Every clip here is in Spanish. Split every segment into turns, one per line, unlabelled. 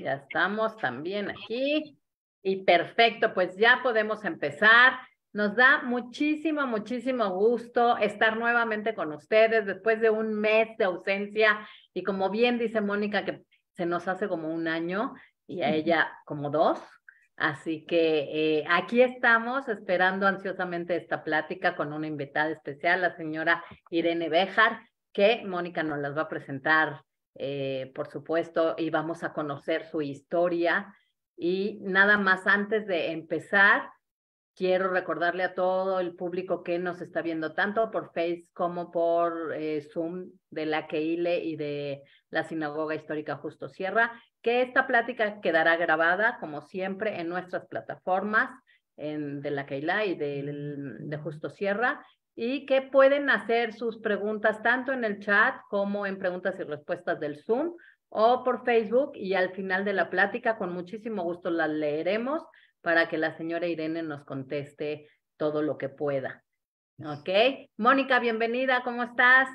Ya estamos también aquí. Y perfecto, pues ya podemos empezar. Nos da muchísimo, muchísimo gusto estar nuevamente con ustedes después de un mes de ausencia y como bien dice Mónica, que se nos hace como un año y a ella como dos. Así que eh, aquí estamos esperando ansiosamente esta plática con una invitada especial, la señora Irene Bejar, que Mónica nos las va a presentar eh, por supuesto, y vamos a conocer su historia. Y nada más antes de empezar, quiero recordarle a todo el público que nos está viendo tanto por Face como por eh, Zoom de la Keile y de la Sinagoga Histórica Justo Sierra, que esta plática quedará grabada, como siempre, en nuestras plataformas de la Keila y de Justo Sierra y que pueden hacer sus preguntas tanto en el chat como en preguntas y respuestas del Zoom o por Facebook y al final de la plática con muchísimo gusto las leeremos para que la señora Irene nos conteste todo lo que pueda. ¿Ok? Mónica,
bienvenida, ¿cómo estás?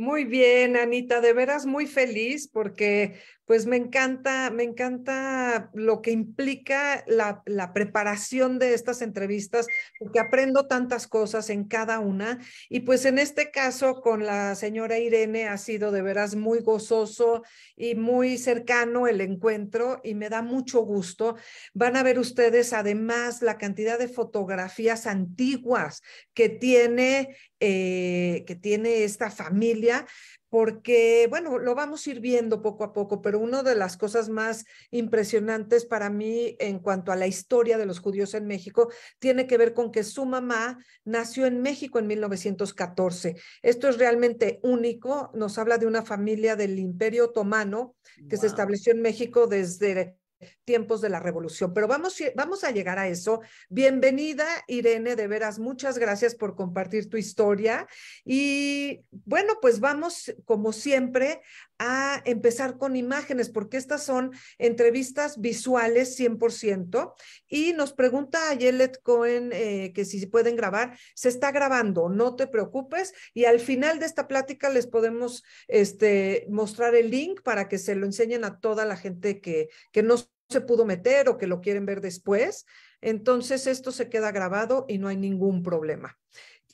Muy bien, Anita, de veras muy feliz porque pues me encanta, me encanta lo que implica la, preparación de estas entrevistas, porque aprendo tantas cosas en cada una. Y pues en este caso con la señora Irene ha sido de veras muy gozoso y muy cercano el encuentro y me da mucho gusto. Van a ver ustedes además la cantidad de fotografías antiguas que tiene, eh, que tiene esta familia porque, bueno, lo vamos a ir viendo poco a poco, pero una de las cosas más impresionantes para mí en cuanto a la historia de los judíos en México tiene que ver con que su mamá nació en México en 1914. Esto es realmente único, nos habla de una familia del Imperio Otomano que se estableció en México desde tiempos de la revolución. Pero vamos, vamos a llegar a eso. Bienvenida, Irene, de veras, muchas gracias por compartir tu historia. Y bueno, pues vamos, como siempre, a empezar con imágenes, porque estas son entrevistas visuales 100%. Y nos pregunta a Jelet Cohen eh, que si pueden grabar, se está grabando, no te preocupes. Y al final de esta plática les podemos este, mostrar el link para que se lo enseñen a toda la gente que, que no se pudo meter o que lo quieren ver después, entonces esto se queda grabado y no hay ningún problema.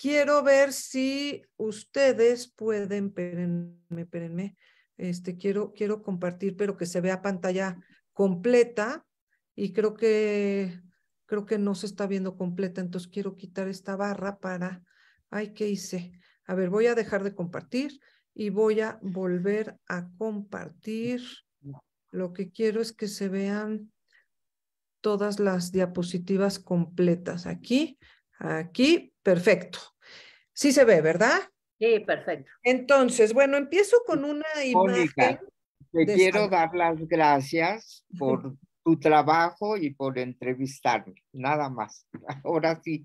Quiero ver si ustedes pueden, espérenme, espérenme, este, quiero, quiero compartir, pero que se vea pantalla completa y creo que, creo que no se está viendo completa, entonces quiero quitar esta barra para, ay, ¿qué hice? A ver, voy a dejar de compartir y voy a volver a compartir. Lo que quiero es que se vean todas las diapositivas completas. Aquí, aquí, perfecto. Sí se ve, ¿verdad?
Sí, perfecto. Entonces, bueno, empiezo con una imagen. te quiero dar las gracias por tu trabajo y por entrevistarme, nada más. Ahora sí,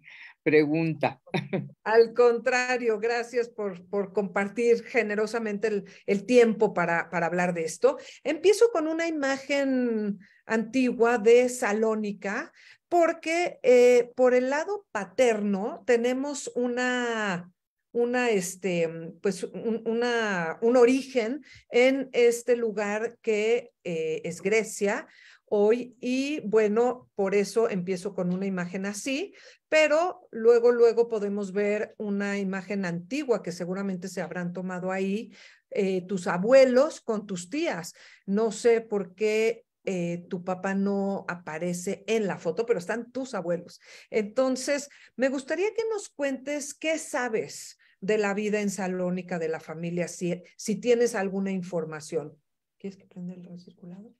pregunta.
Al contrario, gracias por, compartir generosamente el, tiempo para, hablar de esto. Empiezo con una imagen antigua de Salónica, porque eh, por el lado paterno tenemos una, una, este, pues, un, una, un origen en este lugar que eh, es Grecia, hoy y bueno, por eso empiezo con una imagen así, pero luego, luego podemos ver una imagen antigua que seguramente se habrán tomado ahí eh, tus abuelos con tus tías. No sé por qué eh, tu papá no aparece en la foto, pero están tus abuelos. Entonces, me gustaría que nos cuentes qué sabes de la vida en Salónica de la familia, si, tienes alguna información. ¿Quieres que prenda el recirculador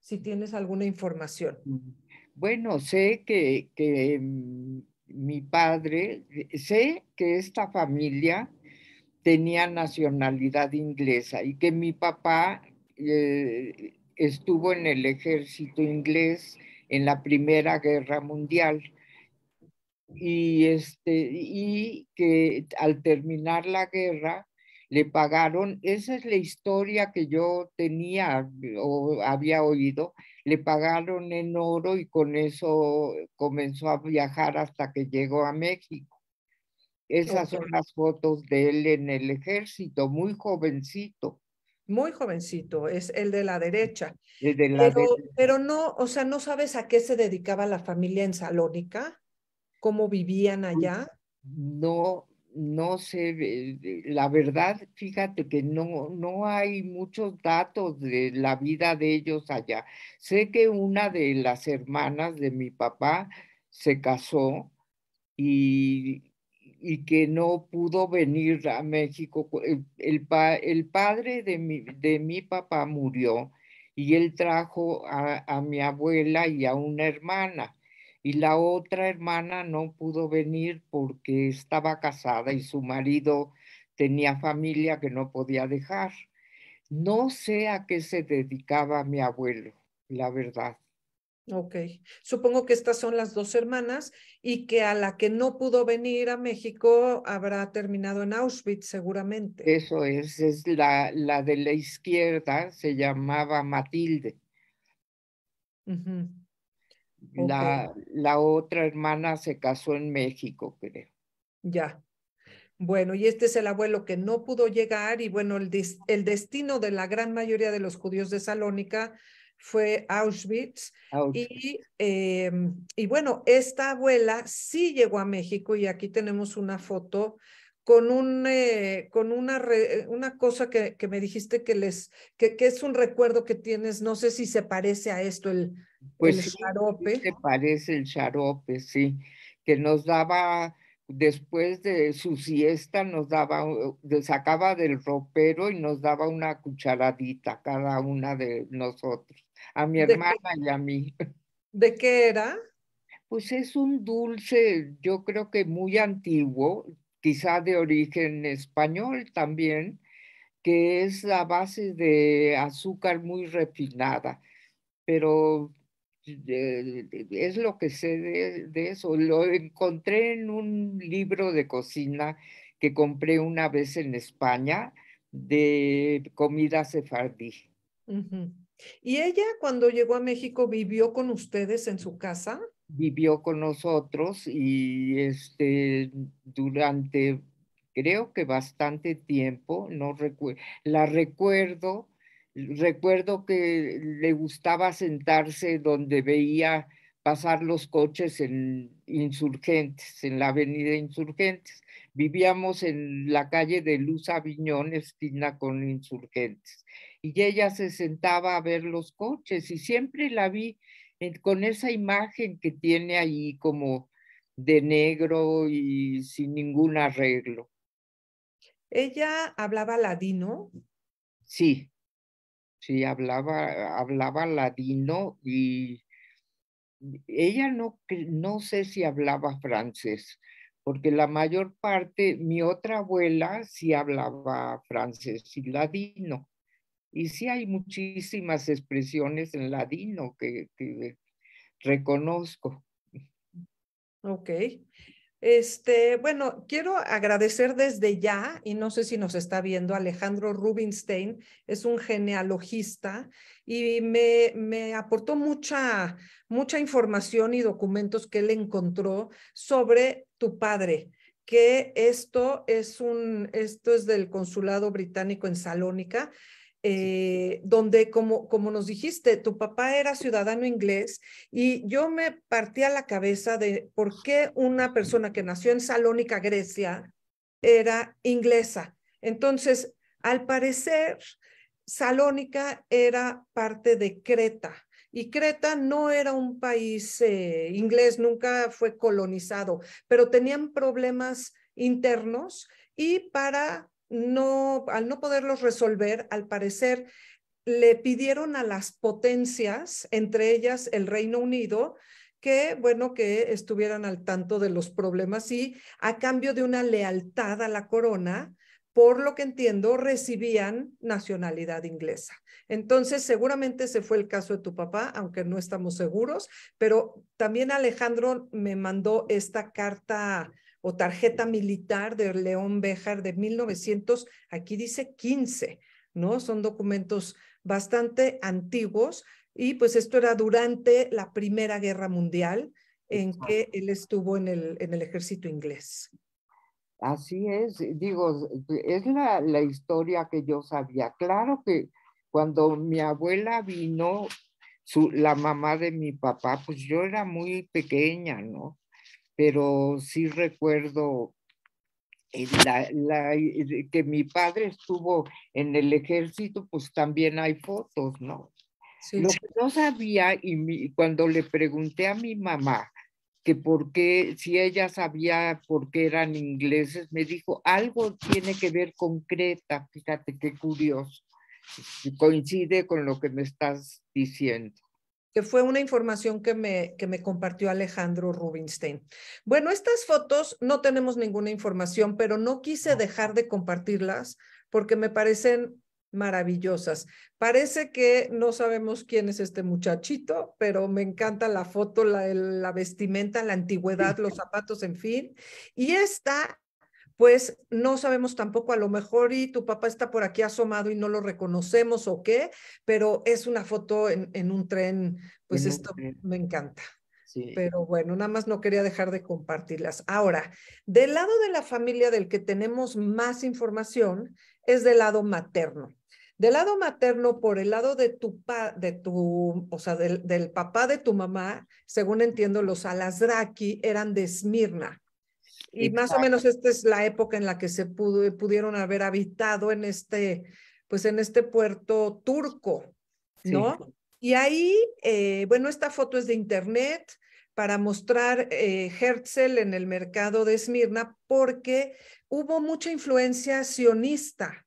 si tienes alguna información.
Mm, bueno, sé que, mm, mi padre, eh, sé que esta familia tenía nacionalidad inglesa y que mi papá eh, estuvo en el ejército inglés en la Primera Guerra Mundial y, este, y que al terminar la guerra le pagaron, esa es la historia que yo tenía o había oído, le pagaron en oro y con eso comenzó a viajar hasta que llegó a México. Esas son las fotos de él en el ejército, muy jovencito.
Muy jovencito, es el de la derecha. pero, derecha. pero no, o sea, no sabes a qué se dedicaba la familia en Salónica,
cómo vivían allá. No, no sé, la verdad, fíjate que no, no hay muchos datos de la vida de ellos allá. Sé que una de las hermanas de mi papá se casó y, que no pudo venir a México. El, padre de mi, de mi papá murió y él trajo a, a mi abuela y a una hermana y la otra hermana no pudo venir porque estaba casada y su marido tenía familia que no podía dejar. No sé a qué se dedicaba mi abuelo, la verdad.
Ok, supongo que estas son las dos hermanas y que a la que no pudo venir a México habrá terminado en Auschwitz
seguramente. Eso es, es la, de la izquierda, se llamaba Matilde. La, otra hermana se casó en México, creo.
Ya. Bueno, y este es el abuelo que no pudo llegar y bueno, el, destino de la gran mayoría de los judíos de Salónica fue Auschwitz. Y, em, y, bueno, esta abuela sí llegó a México y aquí tenemos una foto con, un, eh, con una, una cosa que, me dijiste que, les, que, que, es un recuerdo que tienes,
no sé si se parece a esto, el, pues se parece el xarope sí, que nos daba, después de su siesta, nos daba, sacaba del ropero y nos daba una cucharadita cada una de nosotros, a mi hermana y a mí. ¿De qué era? Pues es un dulce, yo creo que muy antiguo, quizá de origen español también, que es la base de azúcar muy refinada, pero eh, es lo que sé de, eso. Lo encontré en un libro de cocina que compré una vez en España de comida sefardí.
¿Y ella cuando llegó a México vivió con ustedes en su casa?
vivió con nosotros y este, durante creo que bastante tiempo, no recu la recuerdo, recuerdo que le gustaba sentarse donde veía pasar los coches en Insurgentes, en la avenida Insurgentes. Vivíamos en la calle de Luz Aviñón, esquina con Insurgentes. Y ella se sentaba a ver los coches y siempre la vi con esa imagen que tiene ahí como de negro y sin ningún arreglo. ¿Ella hablaba ladino? Sí, sí, hablaba, hablaba ladino y ella no, no sé si hablaba francés, porque la mayor parte, mi otra abuela sí hablaba francés y ladino. Y sí hay muchísimas expresiones en ladino que, que reconozco.
Ok. Este, bueno, quiero agradecer desde ya, y no sé si nos está viendo, Alejandro Rubinstein es un genealogista y me, aportó mucha, mucha información y documentos que él encontró sobre tu padre que esto es un, esto es del consulado británico en Salónica, eh, donde, como, como nos dijiste, tu papá era ciudadano inglés y yo me partía la cabeza de por qué una persona que nació en Salónica, Grecia, era inglesa. Entonces, al parecer, Salónica era parte de Creta y Creta no era un país eh, inglés, nunca fue colonizado, pero tenían problemas internos y para no, al no poderlos resolver, al parecer le pidieron a las potencias, entre ellas el Reino Unido, que bueno que estuvieran al tanto de los problemas y a cambio de una lealtad a la corona, por lo que entiendo, recibían nacionalidad inglesa. Entonces, seguramente se fue el caso de tu papá, aunque no estamos seguros, pero también Alejandro me mandó esta carta o tarjeta militar de León Béjar de 1900, aquí dice 15, ¿no? Son documentos bastante antiguos y pues esto era durante la Primera Guerra Mundial en que él estuvo en el, en el ejército inglés.
Así es, digo, es la, historia que yo sabía. Claro que cuando mi abuela vino, la mamá de mi papá, pues yo era muy pequeña, ¿no? pero sí recuerdo eh, eh, que mi padre estuvo en el ejército, pues también hay fotos, ¿no? Lo que no sabía, y cuando le pregunté a mi mamá que por qué, si ella sabía por qué eran ingleses, me dijo, algo tiene que ver con Creta, fíjate qué curioso, coincide con lo que me estás diciendo
que fue una información que me, que me compartió Alejandro Rubinstein. Bueno, estas fotos no tenemos ninguna información, pero no quise dejar de compartirlas porque me parecen maravillosas. Parece que no sabemos quién es este muchachito, pero me encanta la foto, la, la vestimenta, la antigüedad, los zapatos, en fin. Y esta pues no sabemos tampoco, a lo mejor y tu papá está por aquí asomado y no lo reconocemos o qué, pero es una foto en, un tren, pues esto me encanta. Pero bueno, nada más no quería dejar de compartirlas. Ahora, del lado de la familia del que tenemos más información es del lado materno. Del lado materno, por el lado de tu, de tu o sea, del, del, papá de tu mamá, según entiendo, los alasraki eran de Esmirna. Y más o menos esta es la época en la que se eh, pudieron haber habitado en este, pues en este puerto turco, ¿no? Y ahí, eh, bueno, esta foto es de internet para mostrar eh, Herzl en el mercado de Esmirna, porque hubo mucha influencia sionista,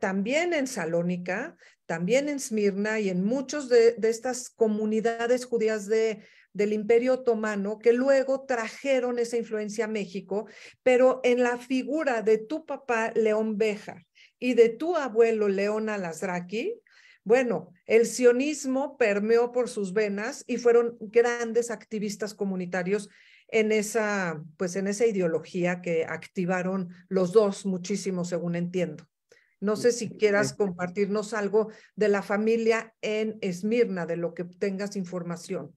también en Salónica, también en Esmirna y en muchas de estas comunidades judías de, del Imperio Otomano que luego trajeron esa influencia a México, pero en la figura de tu papá León Beja, y de tu abuelo León Alasraqui, bueno, el sionismo permeó por sus venas y fueron grandes activistas comunitarios en esa, pues en esa ideología que activaron los dos muchísimo, según entiendo. No sé si quieras compartirnos algo de la familia en Esmirna, de lo que tengas información.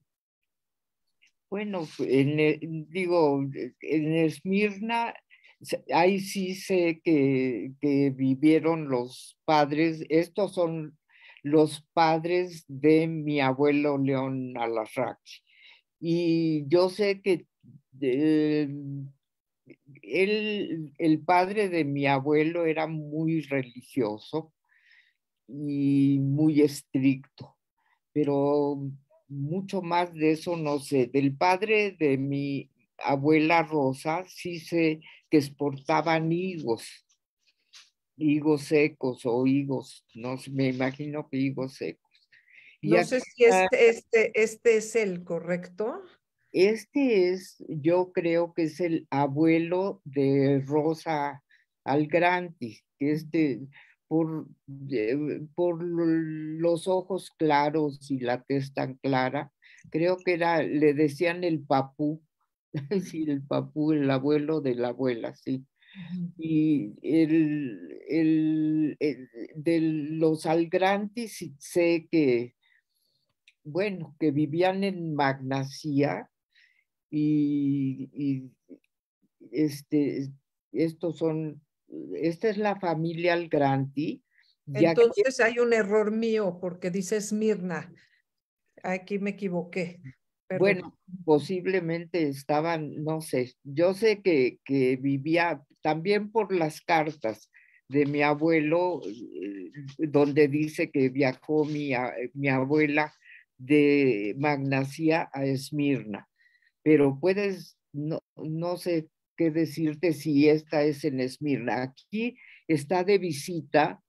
Bueno, e, digo, e, en Esmirna, ahí sí sé que, vivieron los padres, estos son los padres de mi abuelo León Alarraqui. Y yo sé que eh, el padre de mi abuelo era muy religioso y muy estricto, pero mucho más de eso no sé. Del padre de mi abuela Rosa sí sé que exportaban higos, higos secos o higos, no sé, me imagino que higos secos. no sé si este, este, este es el correcto. Este es, yo creo que es el abuelo de Rosa Algranti, que este eh, por, los ojos claros y la tez tan clara. Creo que era, le decían el papú, sí, el papú, el abuelo de la abuela, sí. Y el, el, de los algrantis sé que, bueno, que vivían en Magnacía y, y este, estos son esta es la familia Algranti. Entonces
hay un error mío porque dice Esmirna.
Aquí me equivoqué. Bueno, posiblemente estaban, no sé, yo sé que, que vivía también por las cartas de mi abuelo, eh, donde dice que viajó mi, eh, mi abuela de Magnacia a Esmirna. Pero puedes, no sé, decirte si esta es en Esmirna. Aquí está de visita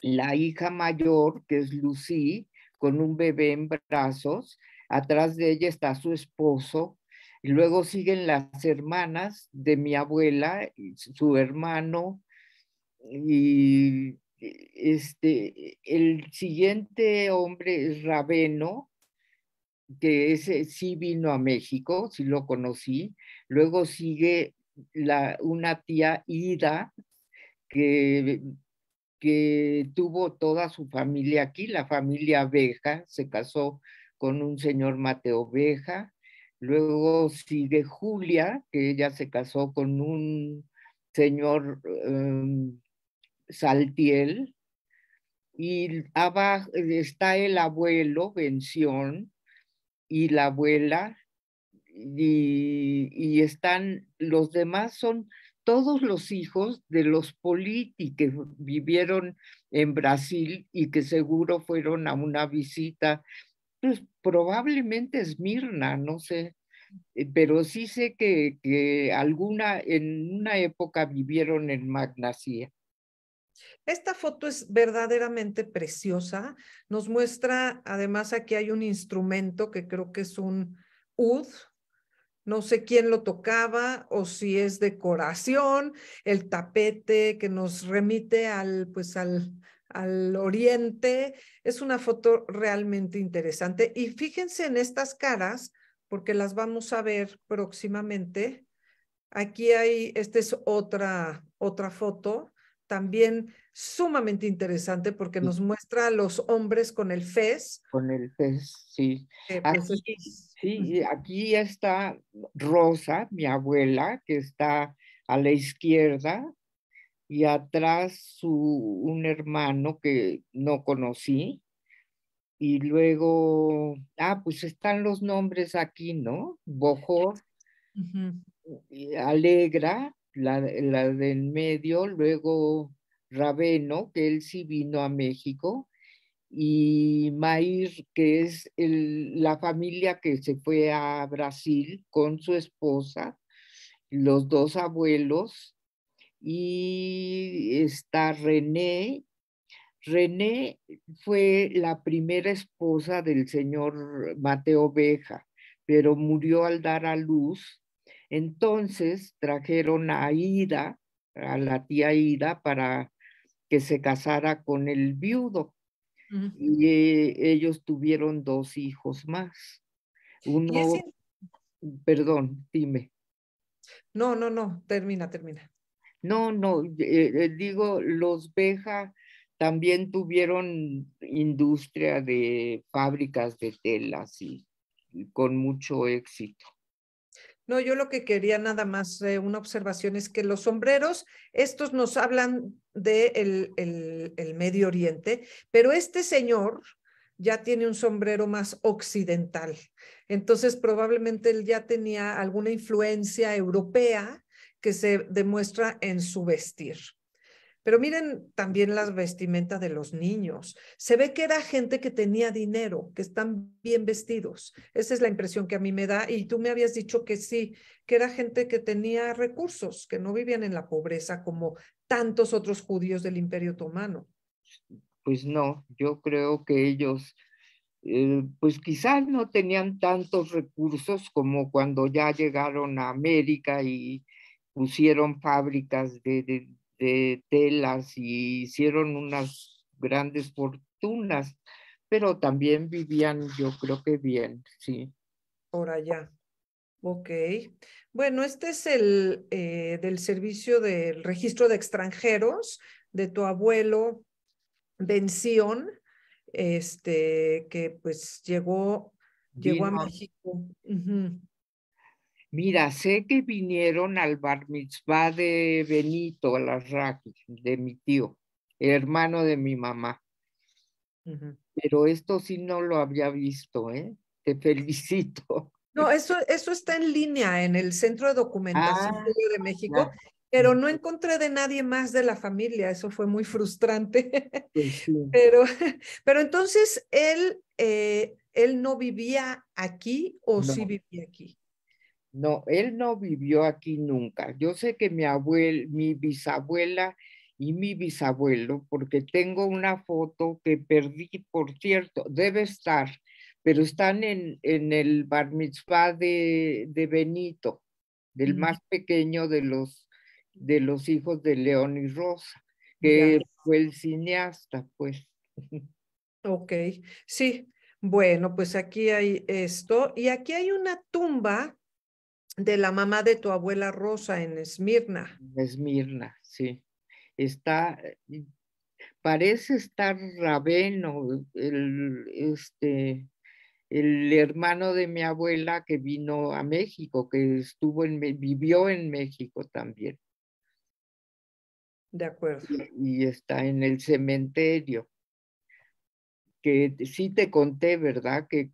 la hija mayor, que es Lucí, con un bebé en brazos. Atrás de ella está su esposo. Y luego siguen las hermanas de mi abuela, su hermano. Y este, el siguiente hombre es Raveno, que ese sí vino a México, sí lo conocí. Luego sigue una tía Ida que, que tuvo toda su familia aquí, la familia Abeja, se casó con un señor Mateo Abeja, luego sigue Julia, que ella se casó con un señor em, Saltiel, y abajo está el abuelo Bención y la abuela y, están, los demás son todos los hijos de los políticos que vivieron en Brasil y que seguro fueron a una visita, pues probablemente es Mirna, no sé, eh, pero sí sé que, que alguna, en una época vivieron en Magnacía.
Esta foto es verdaderamente preciosa. Nos muestra, además, aquí hay un instrumento que creo que es un ud, no sé quién lo tocaba o si es decoración, el tapete que nos remite al, pues al, al oriente. Es una foto realmente interesante. Y fíjense en estas caras, porque las vamos a ver próximamente. Aquí hay, esta es otra, otra foto también sumamente interesante porque nos muestra a los hombres con el fez.
Con el fez, sí. Eh, pues, aquí, está Rosa, mi abuela, que está a la izquierda y atrás su, un hermano que no conocí. Y luego, ah, pues están los nombres aquí, ¿no? Bojo, Alegra, la, de del medio, luego Raveno, que él sí vino a México, y Mair, que es la familia que se fue a Brasil con su esposa, los dos abuelos, y está René. René fue la primera esposa del señor Mateo Beja, pero murió al dar a luz entonces trajeron a Ida, a la tía Ida, para que se casara con el viudo. Y eh, ellos tuvieron dos hijos más. Uno, perdón, dime. No, no, no, termina, termina. No, no, eh, eh, digo, los Beja también tuvieron industria de fábricas de telas y con mucho éxito. No, yo
lo que quería nada más, eh, una observación es que los sombreros, estos nos hablan del de el Medio Oriente, pero este señor ya tiene un sombrero más occidental. Entonces, probablemente él ya tenía alguna influencia europea que se demuestra en su vestir. Pero miren también las vestimentas de los niños. Se ve que era gente que tenía dinero, que están bien vestidos. Esa es la impresión que a mí me da. Y tú me habías dicho que sí, que era gente que tenía recursos, que no vivían en la pobreza como tantos otros judíos del Imperio Otomano.
Pues no, yo creo que ellos eh, pues quizás no tenían tantos recursos como cuando ya llegaron a América y pusieron fábricas de, de telas y hicieron unas grandes fortunas, pero también vivían, yo creo que bien, sí.
Por allá. Ok. Bueno, este es el eh, del servicio del registro de extranjeros de tu abuelo Bención, este, que
pues llegó, llegó a México. Mira, sé que vinieron al bar mitzvah de Benito, a las Raki, de mi tío, hermano de mi mamá. Pero esto sí no lo había visto, ¿eh? Te felicito.
No, eso, eso está en línea en el Centro de Documentación ah, de México, pero no encontré de nadie más de la familia, eso fue muy frustrante. Pues pero, pero entonces él,
eh, él no vivía aquí o sí vivía aquí. No, él no vivió aquí nunca. Yo sé que mi abuel, mi bisabuela y mi bisabuelo, porque tengo una foto que perdí, por cierto, debe estar, pero están en, en el bar mitzvah de, Benito, del más pequeño de los, de los hijos de León y Rosa, que fue el cineasta, pues.
Ok, sí. Bueno, pues aquí hay esto y aquí hay una tumba de la mamá de tu abuela Rosa en
Esmirna. Esmirna, sí. Está, eh, parece estar Raveno, el, este, el hermano de mi abuela que vino a México, que estuvo en, vivió en México también. De acuerdo. y está en el cementerio que sí te conté, ¿verdad? Que,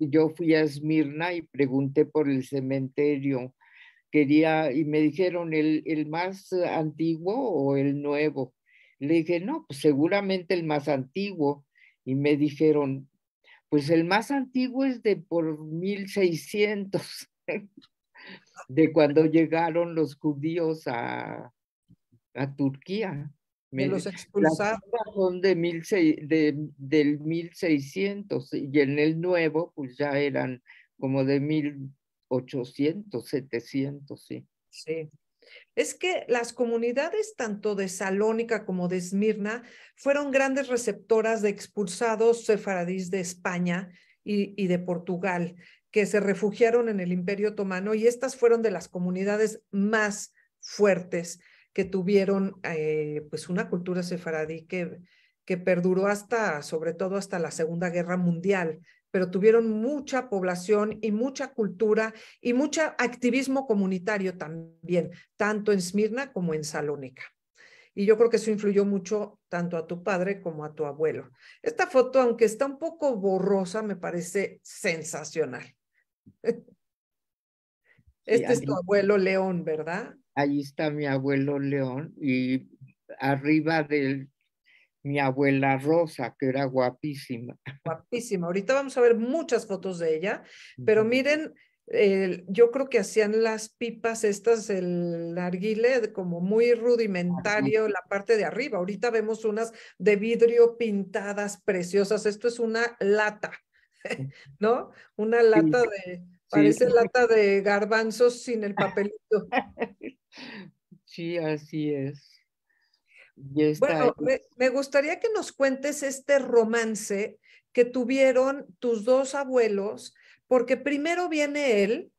yo fui a Esmirna y pregunté por el cementerio. Quería, y me dijeron, ¿el, el más antiguo o el nuevo? Le dije, no, pues seguramente el más antiguo. Y me dijeron, pues el más antiguo es de por 1600, de cuando llegaron los judíos a, a Turquía los expulsados. Son de del 1600 y en el nuevo pues ya eran como de 1800, 700, sí.
Sí. Es que las comunidades tanto de Salónica como de Esmirna fueron grandes receptoras de expulsados sefaradís de España y de Portugal, que se refugiaron en el Imperio Otomano y estas fueron de las comunidades más fuertes que tuvieron eh, pues una cultura sefaradí que, que perduró hasta, sobre todo hasta la Segunda Guerra Mundial, pero tuvieron mucha población y mucha cultura y mucho activismo comunitario también, tanto en Smirna como en Salónica. Y yo creo que eso influyó mucho tanto a tu padre como a tu abuelo. Esta foto, aunque está un poco borrosa, me parece sensacional.
Este es tu
abuelo León, ¿verdad?
Allí está mi abuelo León y arriba de mi abuela Rosa, que era guapísima.
Guapísima. Ahorita vamos a ver muchas fotos de ella, pero miren, yo creo que hacían las pipas estas, el narguile, como muy rudimentario, la parte de arriba. Ahorita vemos unas de vidrio pintadas, preciosas. Esto es una lata, ¿no? Una lata de, parece lata de garbanzos sin el
papelito. Sí, así es. Bueno,
me, gustaría que nos cuentes este romance que tuvieron tus dos abuelos, porque primero viene él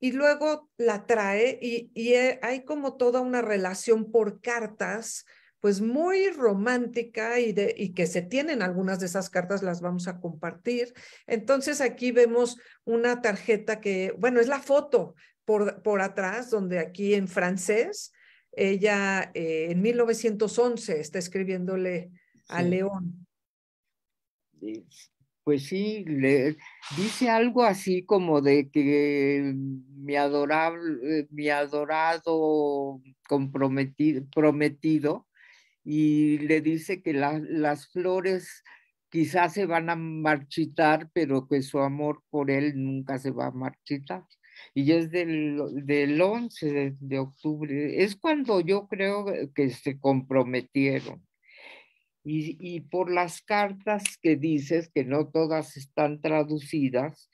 y luego la trae y, eh, hay como toda una relación por cartas, pues muy romántica y, de, y que se tienen algunas de esas cartas, las vamos a compartir. Entonces aquí vemos una tarjeta que, bueno, es la foto por, atrás, donde aquí en francés, ella eh, en 1911 está escribiéndole a León.
Pues sí, le, dice algo así como de que mi adorable, eh, mi adorado comprometido, prometido, y le dice que las flores quizás se van a marchitar, pero que su amor por él nunca se va a marchitar y es del, 11 de, octubre. Es cuando yo creo eh, que se comprometieron. Y, por las cartas que dices, que no todas están traducidas,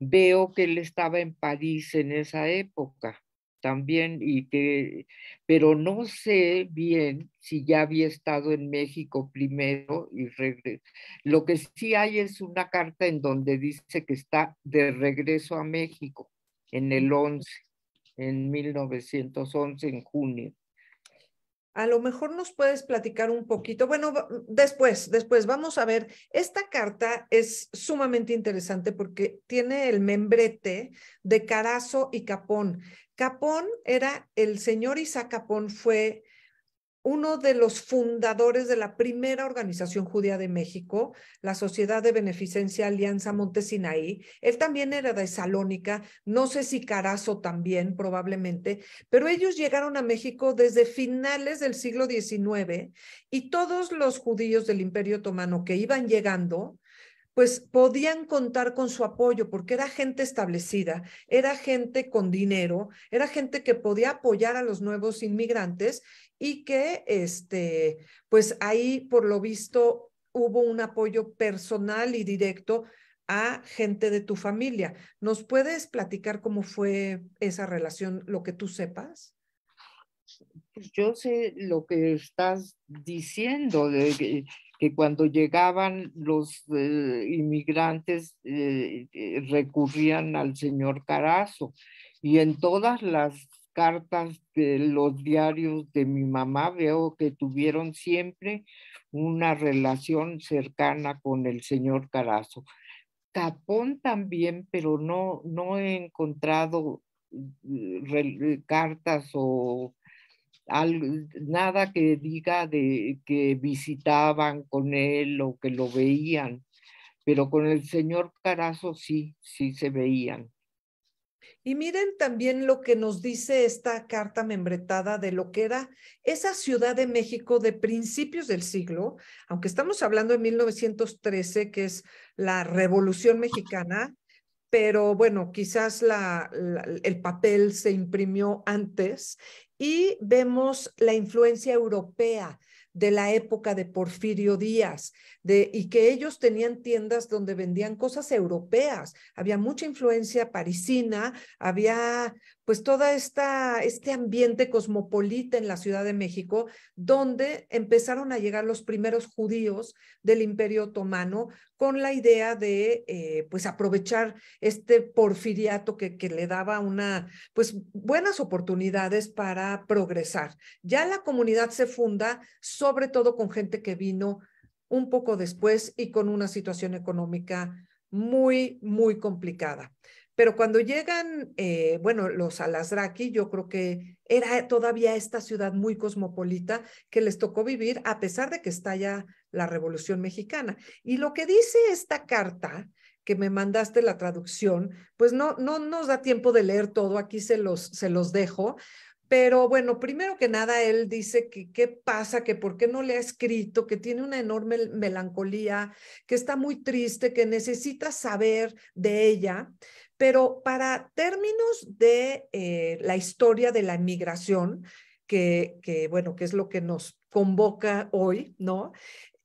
veo que él estaba en París en esa época también y que pero no sé bien si ya había estado en México primero y regreso. Lo que sí hay es una carta en donde dice que está de regreso a México en el 11, en 1911, en junio. A lo mejor nos puedes
platicar un poquito. Bueno, después, después vamos a ver. Esta carta es sumamente interesante porque tiene el membrete de Carazo y Capón. Capón era el señor Isaac Capón, fue uno de los fundadores de la primera organización judía de México, la Sociedad de Beneficencia Alianza Montesinaí. Él también era de Salónica, no sé si Carazo también probablemente, pero ellos llegaron a México desde finales del siglo XIX y todos los judíos del Imperio Otomano que iban llegando pues podían contar con su apoyo porque era gente establecida, era gente con dinero, era gente que podía apoyar a los nuevos inmigrantes y que, este, pues ahí por lo visto hubo un apoyo personal y directo a gente de tu familia. ¿Nos puedes platicar cómo fue esa relación, lo que tú sepas?
Pues yo sé lo que estás diciendo, de que cuando llegaban los eh, inmigrantes eh, eh, recurrían al señor Carazo. Y en todas las cartas de los diarios de mi mamá veo que tuvieron siempre una relación cercana con el señor Carazo. Capón también, pero no, no he encontrado cartas o al, nada que diga de que visitaban con él o que lo veían, pero con el señor Carazo sí, sí se veían.
Y miren también lo que nos dice esta carta membretada de lo que era esa Ciudad de México de principios del siglo, aunque estamos hablando de 1913, que es la Revolución Mexicana, pero bueno, quizás el papel se imprimió antes y vemos la influencia europea de la época de Porfirio Díaz, de, y que ellos tenían tiendas donde vendían cosas europeas. Había mucha influencia parisina, había pues todo este ambiente cosmopolita en la Ciudad de México, donde empezaron a llegar los primeros judíos del Imperio Otomano con la idea de eh, pues aprovechar este porfiriato que, que, le daba una, pues buenas oportunidades para progresar. Ya la comunidad se funda sobre todo con gente que vino un poco después y con una situación económica muy, muy complicada. Pero cuando llegan, eh, bueno, los Alasraki, yo creo que era todavía esta ciudad muy cosmopolita que les tocó vivir a pesar de que estalla la Revolución Mexicana. Y lo que dice esta carta que me mandaste la traducción, pues no, no nos da tiempo de leer todo, aquí se los, se los dejo, pero bueno, primero que nada, él dice que qué pasa, que por qué no le ha escrito, que tiene una enorme melancolía, que está muy triste, que necesita saber de ella. Pero para términos de eh, la historia de la inmigración, que, bueno, que es lo que nos convoca hoy, ¿no?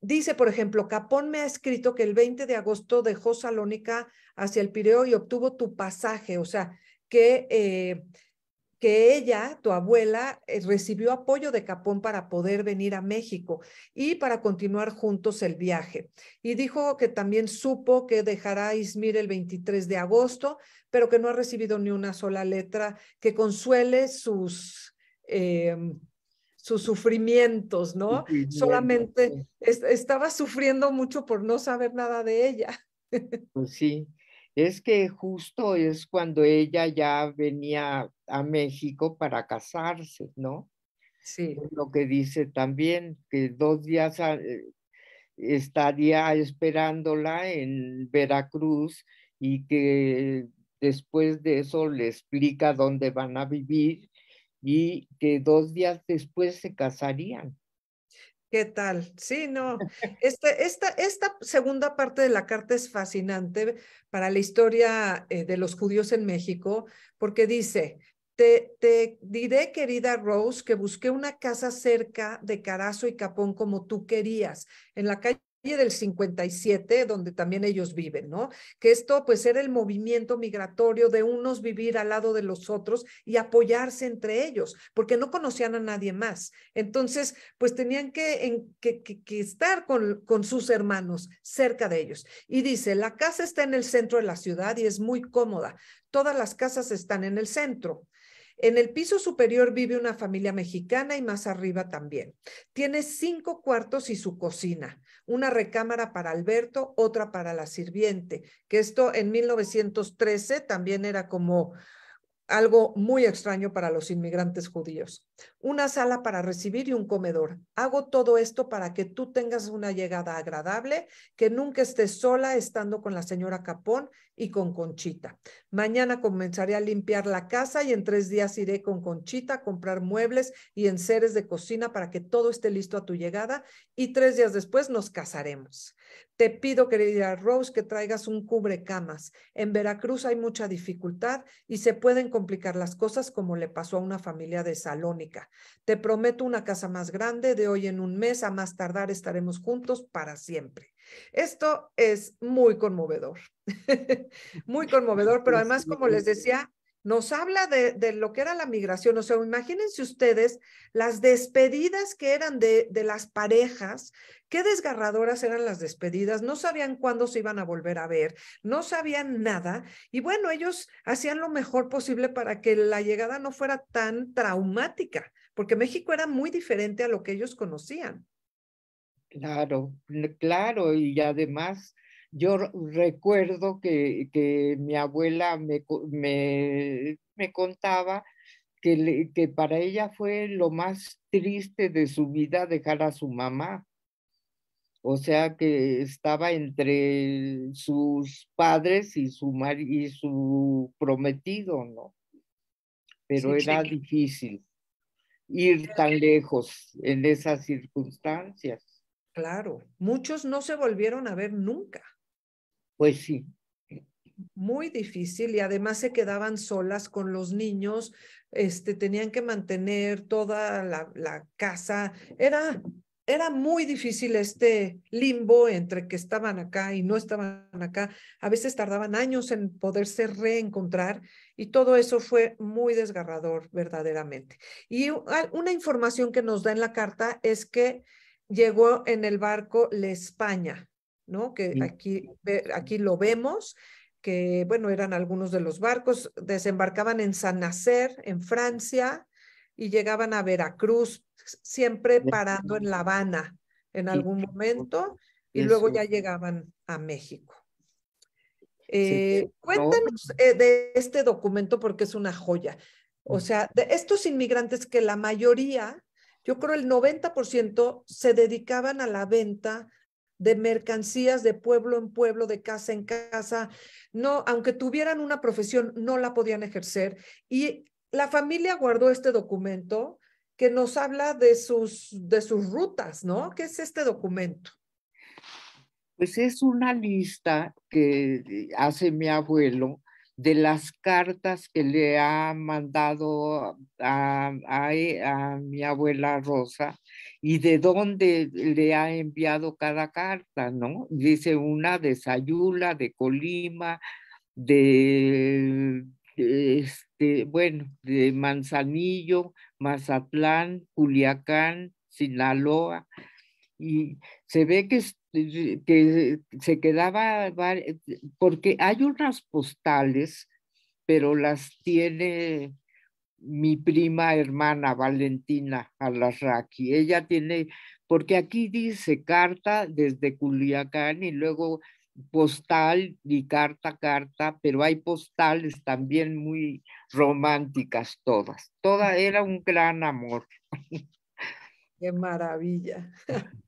Dice, por ejemplo, Capón me ha escrito que el 20 de agosto dejó Salónica hacia el Pireo y obtuvo tu pasaje, o sea, que... Eh, que ella, tu abuela, eh, recibió apoyo de Capón para poder venir a México y para continuar juntos el viaje. Y dijo que también supo que dejará Izmir el 23 de agosto, pero que no ha recibido ni una sola letra que consuele sus... Eh, sus sufrimientos, ¿no? Solamente estaba sufriendo mucho por no saber nada de ella.
Pues sí, es que justo es cuando ella ya venía a México para casarse, ¿no? Sí. Lo que dice también, que dos días eh, estaría esperándola en Veracruz y que después de eso le explica dónde van a vivir y que dos días después se casarían.
¿Qué tal? Sí, no. Este, esta, esta, segunda parte de la carta es fascinante para la historia eh, de los judíos en México, porque dice, te, te, diré, querida Rose, que busqué una casa cerca de Carazo y Capón como tú querías, en la calle del 57, donde también ellos viven, ¿no? Que esto pues era el movimiento migratorio de unos vivir al lado de los otros y apoyarse entre ellos, porque no conocían a nadie más. Entonces, pues tenían que, en, estar con, con sus hermanos cerca de ellos. Y dice, la casa está en el centro de la ciudad y es muy cómoda. Todas las casas están en el centro. En el piso superior vive una familia mexicana y más arriba también. Tiene cinco cuartos y su cocina una recámara para Alberto, otra para la sirviente, que esto en 1913 también era como algo muy extraño para los inmigrantes judíos. Una sala para recibir y un comedor. Hago todo esto para que tú tengas una llegada agradable, que nunca estés sola estando con la señora Capón y con Conchita. Mañana comenzaré a limpiar la casa y en tres días iré con Conchita a comprar muebles y enseres de cocina para que todo esté listo a tu llegada y tres días después nos casaremos. Te pido, querida Rose, que traigas un cubrecamas. En Veracruz hay mucha dificultad y se pueden complicar las cosas como le pasó a una familia de Salónica. Te prometo una casa más grande, de hoy en un mes a más tardar estaremos juntos para siempre. Esto es muy conmovedor, muy conmovedor, pero además, como les decía, nos habla de, lo que era la migración. O sea, imagínense ustedes las despedidas que eran de, las parejas, qué desgarradoras eran las despedidas, no sabían cuándo se iban a volver a ver, no sabían nada. Y bueno, ellos hacían lo mejor posible para que la llegada no fuera tan traumática, porque México era muy diferente a lo que ellos conocían.
Claro, claro, y además yo recuerdo que, que mi abuela me, contaba que, que, para ella fue lo más triste de su vida dejar a su mamá. O sea que estaba entre sus padres y su, y su prometido, ¿no? Pero pues, era difícil ir tan lejos en esas circunstancias. Claro,
muchos no se volvieron a ver nunca. Pues sí. Muy difícil y además se quedaban solas con los niños, este, tenían que mantener toda la, casa. Era, era muy difícil este limbo entre que estaban acá y no estaban acá. A veces tardaban años en poderse reencontrar y todo eso fue muy desgarrador verdaderamente. Y una información que nos da en la carta es que llegó en el barco La España, que aquí, aquí lo vemos, que bueno, eran algunos de los barcos, desembarcaban en San Nacer, en Francia, y llegaban a Veracruz, siempre parando en La Habana en algún momento, y luego ya llegaban a México. Eh, cuéntanos eh, de este documento porque es una joya. O mm. sea, de estos inmigrantes que la mayoría, yo creo el 90% se dedicaban a la venta de mercancías de pueblo en pueblo, de casa en casa. No, aunque tuvieran una profesión, no la podían ejercer. Y la familia guardó este documento que nos habla de sus, de sus rutas, ¿no? ¿Qué es este documento?
Pues es una lista que eh, hace mi abuelo de las cartas que le ha mandado a, a eh, mi abuela Rosa y de dónde le ha enviado cada carta, ¿no? Dice una de Sayula, de Colima, de, este, bueno, de Manzanillo, Mazatlán, Culiacán, Sinaloa, y se ve que, eh, que se quedaba, eh, porque hay unas postales, pero las tiene mi prima hermana Valentina Alarraqui. Ella tiene, porque aquí dice carta desde Culiacán y luego postal y carta, carta, pero hay postales también muy románticas todas. Toda era un gran amor. Qué
maravilla.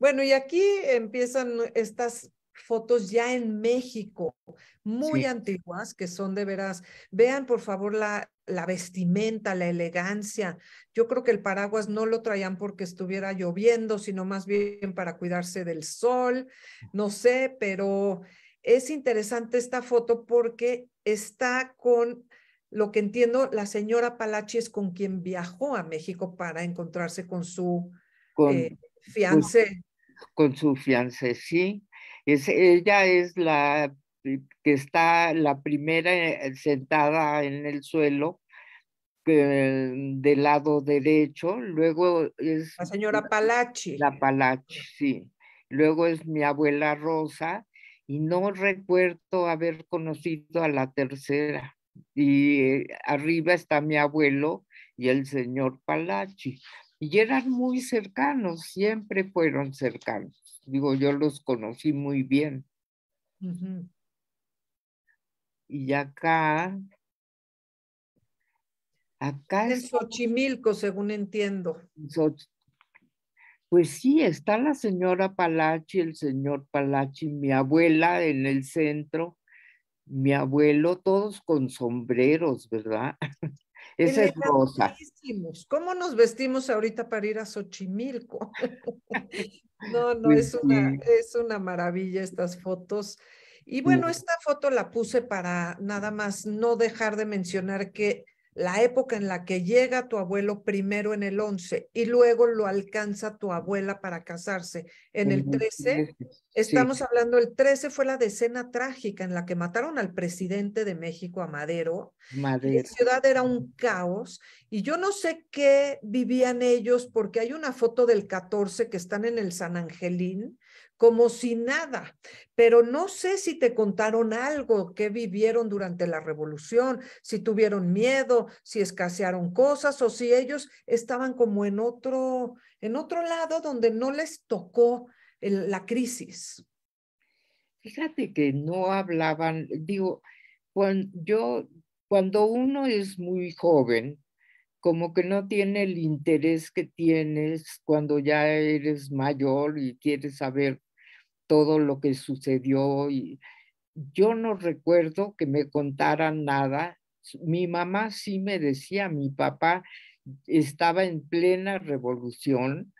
Bueno, y aquí empiezan estas fotos ya en México, muy antiguas, que son de veras. Vean, por favor, la, la vestimenta, la elegancia. Yo creo que el paraguas no lo traían porque estuviera lloviendo, sino más bien para cuidarse del sol, no sé, pero es interesante esta foto porque está con lo que entiendo, la señora Palachi es con quien viajó a México para encontrarse con su con, eh, fiancé.
Con, con su fiancé, sí ella es la eh, que está la primera eh, sentada en el suelo eh, del lado derecho, luego es... La señora Palachi. La Palachi, sí. Luego es mi abuela Rosa y no recuerdo haber conocido a la tercera. Y arriba está mi abuelo y el señor Palachi. Y eran muy cercanos, siempre fueron cercanos digo, yo los conocí muy bien. Y acá, acá es... Xochimilco, según entiendo. Pues sí, está la señora Palachi, el señor Palachi, mi abuela en el centro, mi abuelo, todos con sombreros, ¿verdad? Esa es Rosa.
¿Cómo nos vestimos ahorita para ir a Xochimilco? no, no, pues es una, es una maravilla estas fotos. Y bueno, esta foto la puse para nada más no dejar de mencionar que la época en la que llega tu abuelo primero en el 11 y luego lo alcanza tu abuela para casarse en el 13, estamos hablando, el 13 fue la decena trágica en la que mataron al presidente de México, a Madero. Madero. La ciudad era un caos y yo no sé qué vivían ellos porque hay una foto del 14 que están en el San Angelín como si nada. Pero no sé si te contaron algo que vivieron durante la revolución, si tuvieron miedo, si escasearon cosas o si ellos estaban como en otro, en otro lado donde no
les tocó la crisis. Fíjate que no hablaban, digo, yo, cuando uno es muy joven, como que no tiene el interés que tienes cuando ya eres mayor y quieres saber todo lo que sucedió y yo no recuerdo que me contaran nada. Mi mamá sí me decía, mi papá estaba en plena revolución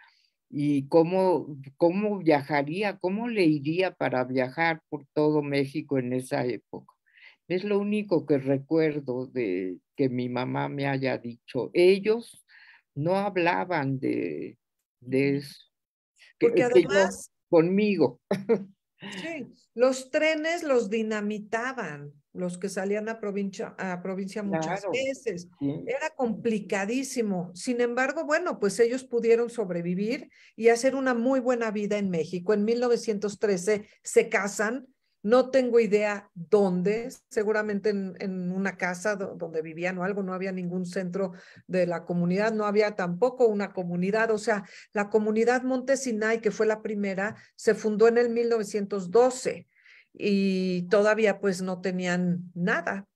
y cómo, cómo viajaría, cómo le iría para viajar por todo México en esa época. Es lo único que recuerdo de que mi mamá me haya dicho. Ellos no hablaban de, de eso. Porque además, conmigo.
Sí, los trenes los dinamitaban, los que salían a provincia, a provincia muchas veces. Era complicadísimo. Sin embargo, bueno, pues ellos pudieron sobrevivir y hacer una muy buena vida en México. En 1913 se casan no tengo idea dónde, seguramente en, una casa donde vivían o algo, no había ningún centro de la comunidad, no había tampoco una comunidad, o sea, la comunidad Montesinay, que fue la primera, se fundó en el 1912 y todavía pues no tenían nada,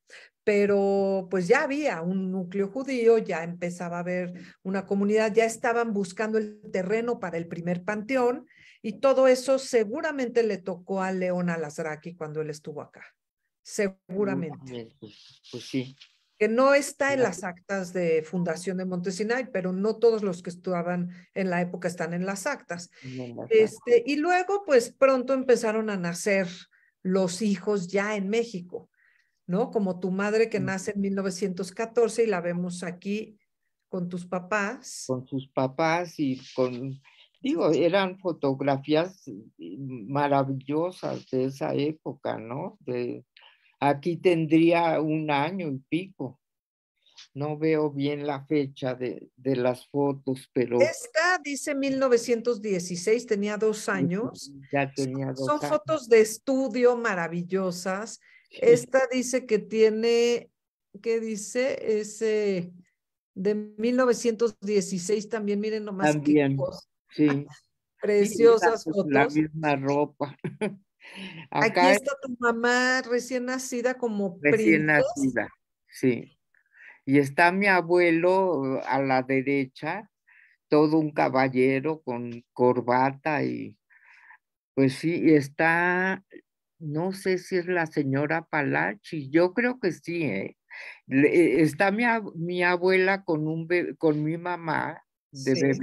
pero pues ya había un núcleo judío, ya empezaba a haber una comunidad, ya estaban buscando el terreno para el primer panteón y todo eso seguramente le tocó a León lasraki cuando él estuvo acá. Mm, seguramente.
Pues, pues, sí.
Que no está en las actas de Fundación de Montesinay, pero no todos los que estaban en la época están en las actas. Este, y luego, pues pronto empezaron a nacer los hijos ya en México, ¿no? Como tu madre que mm. nace en 1914 y la vemos
aquí con tus papás. Con sus papás y con digo, eran fotografías eh, maravillosas de esa época, ¿no? aquí tendría un año y pico. No veo bien la fecha de, las fotos, pero...
Esta dice 1916, tenía dos años.
Ya tenía dos Son fotos de estudio maravillosas.
Esta dice que tiene, ¿qué dice? Ese de 1916 también, miren nomás
también. Sí. Preciosas fotos. La misma ropa. Aquí está
tu mamá recién nacida como Recién nacida,
sí. Y está mi abuelo eh, a la derecha, todo un caballero con corbata y pues sí, está, no sé si es la señora Palachi, yo creo que sí, ¿eh? Eh, está mi, mi abuela con, un, con mi mamá de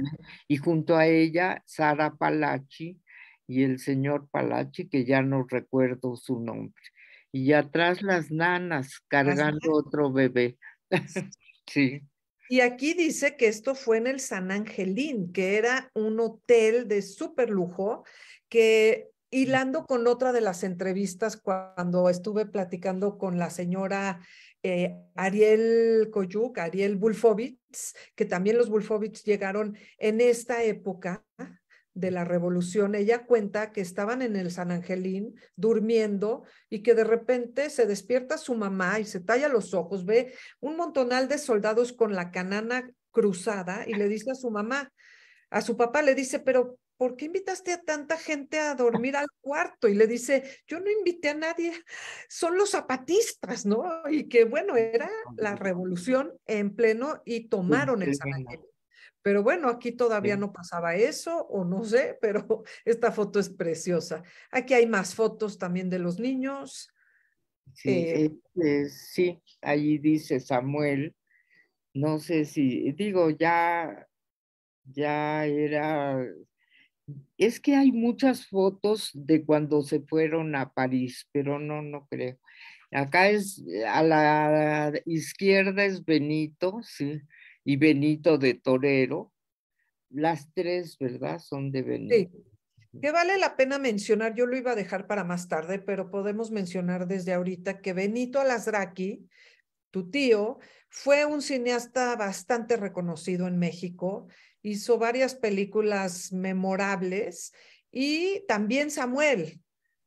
y junto a ella Sara Palachi y el señor Palachi, que ya no recuerdo su nombre. Y atrás ah. las nanas cargando otro bebé. sí.
Y aquí dice que esto fue en el San Angelín, que era un hotel de súper lujo, que hilando con otra de las entrevistas cuando estuve platicando con la señora eh, Ariel Koyuk, Ariel Bulfovitz, que también los Bulfovitz llegaron en esta época de la revolución, ella cuenta que estaban en el San Angelín durmiendo y que de repente se despierta su mamá y se talla los ojos, ve un montonal de soldados con la canana cruzada y le dice a su mamá, a su papá le dice, pero ¿por qué invitaste a tanta gente a ah. dormir al cuarto? Y le dice, yo no invité a nadie, son los zapatistas, ¿no? Y que bueno, era la revolución en pleno y tomaron el Sarajevo. Pero bueno, aquí todavía no pasaba eso, o no sé, pero esta foto es preciosa. Aquí hay más fotos también de los niños.
Sí, eh, eh, eh, ahí allí dice Samuel, no sé si, digo, ya, ya era es que hay muchas fotos de cuando se fueron a París, pero no, no creo. Acá es, eh, a la izquierda es Benito, sí, y Benito de Torero. Las tres, ¿verdad? Son de Benito.
Sí. Que vale la pena mencionar, yo lo iba a dejar para más tarde, pero podemos mencionar desde ahorita que Benito Alasraqui, tu tío, fue un cineasta bastante reconocido en México hizo varias películas memorables y también Samuel,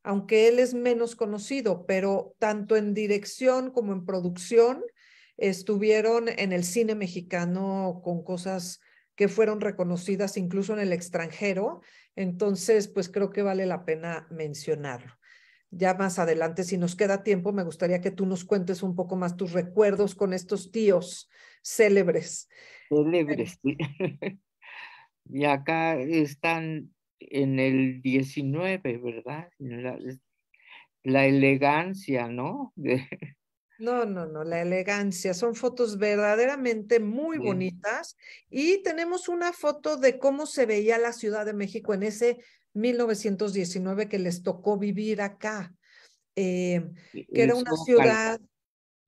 aunque él es menos conocido, pero tanto en dirección como en producción estuvieron en el cine mexicano con cosas que fueron reconocidas incluso en el extranjero. Entonces, pues creo que vale la pena mencionarlo. Ya más adelante, si nos queda tiempo, me gustaría que tú nos cuentes un poco más tus recuerdos con estos tíos célebres.
Célebres, sí. Y acá están en el 19, ¿verdad? La, elegancia, ¿no?
No, no, no, la elegancia. Son fotos verdaderamente muy bonitas. Y tenemos una foto de cómo se veía la Ciudad de México en ese 1919 que les tocó vivir acá. Eh, e que era una ciudad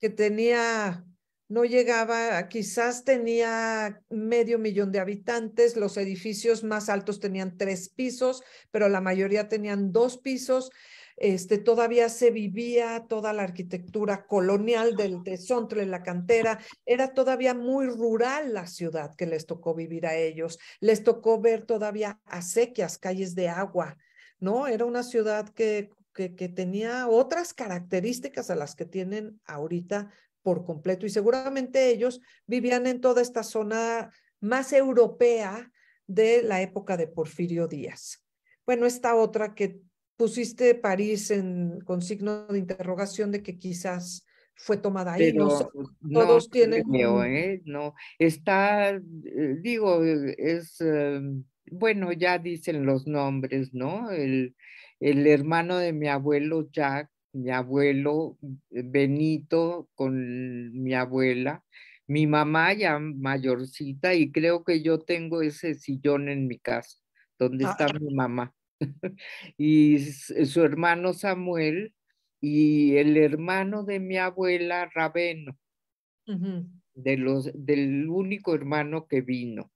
que tenía no llegaba, ah, quizás tenía medio millón de habitantes, los edificios más altos tenían tres pisos, pero la mayoría tenían dos pisos. Este, todavía se vivía toda la arquitectura colonial del, de en la cantera, era todavía muy rural la ciudad que les tocó vivir a ellos, les tocó ver todavía acequias, calles de agua, ¿no? Era una ciudad que, que, que tenía otras características a las que tienen ahorita por completo. Y seguramente ellos vivían en toda esta zona más europea de la época de Porfirio Díaz. Bueno, esta otra que pusiste París en, con signo de interrogación de que quizás fue tomada ahí. no, sé, todos no, tienen. ¿eh?
no, está, eh, digo, es. Eh, bueno, ya dicen los nombres, ¿no? El, el hermano de mi abuelo Jack mi abuelo eh, Benito con mi abuela, mi mamá ya mayorcita y creo que yo tengo ese sillón en mi casa, donde ah, está mi mamá. y eh, su hermano Samuel y el hermano de mi abuela Raveno,
de
los, del único hermano que vino,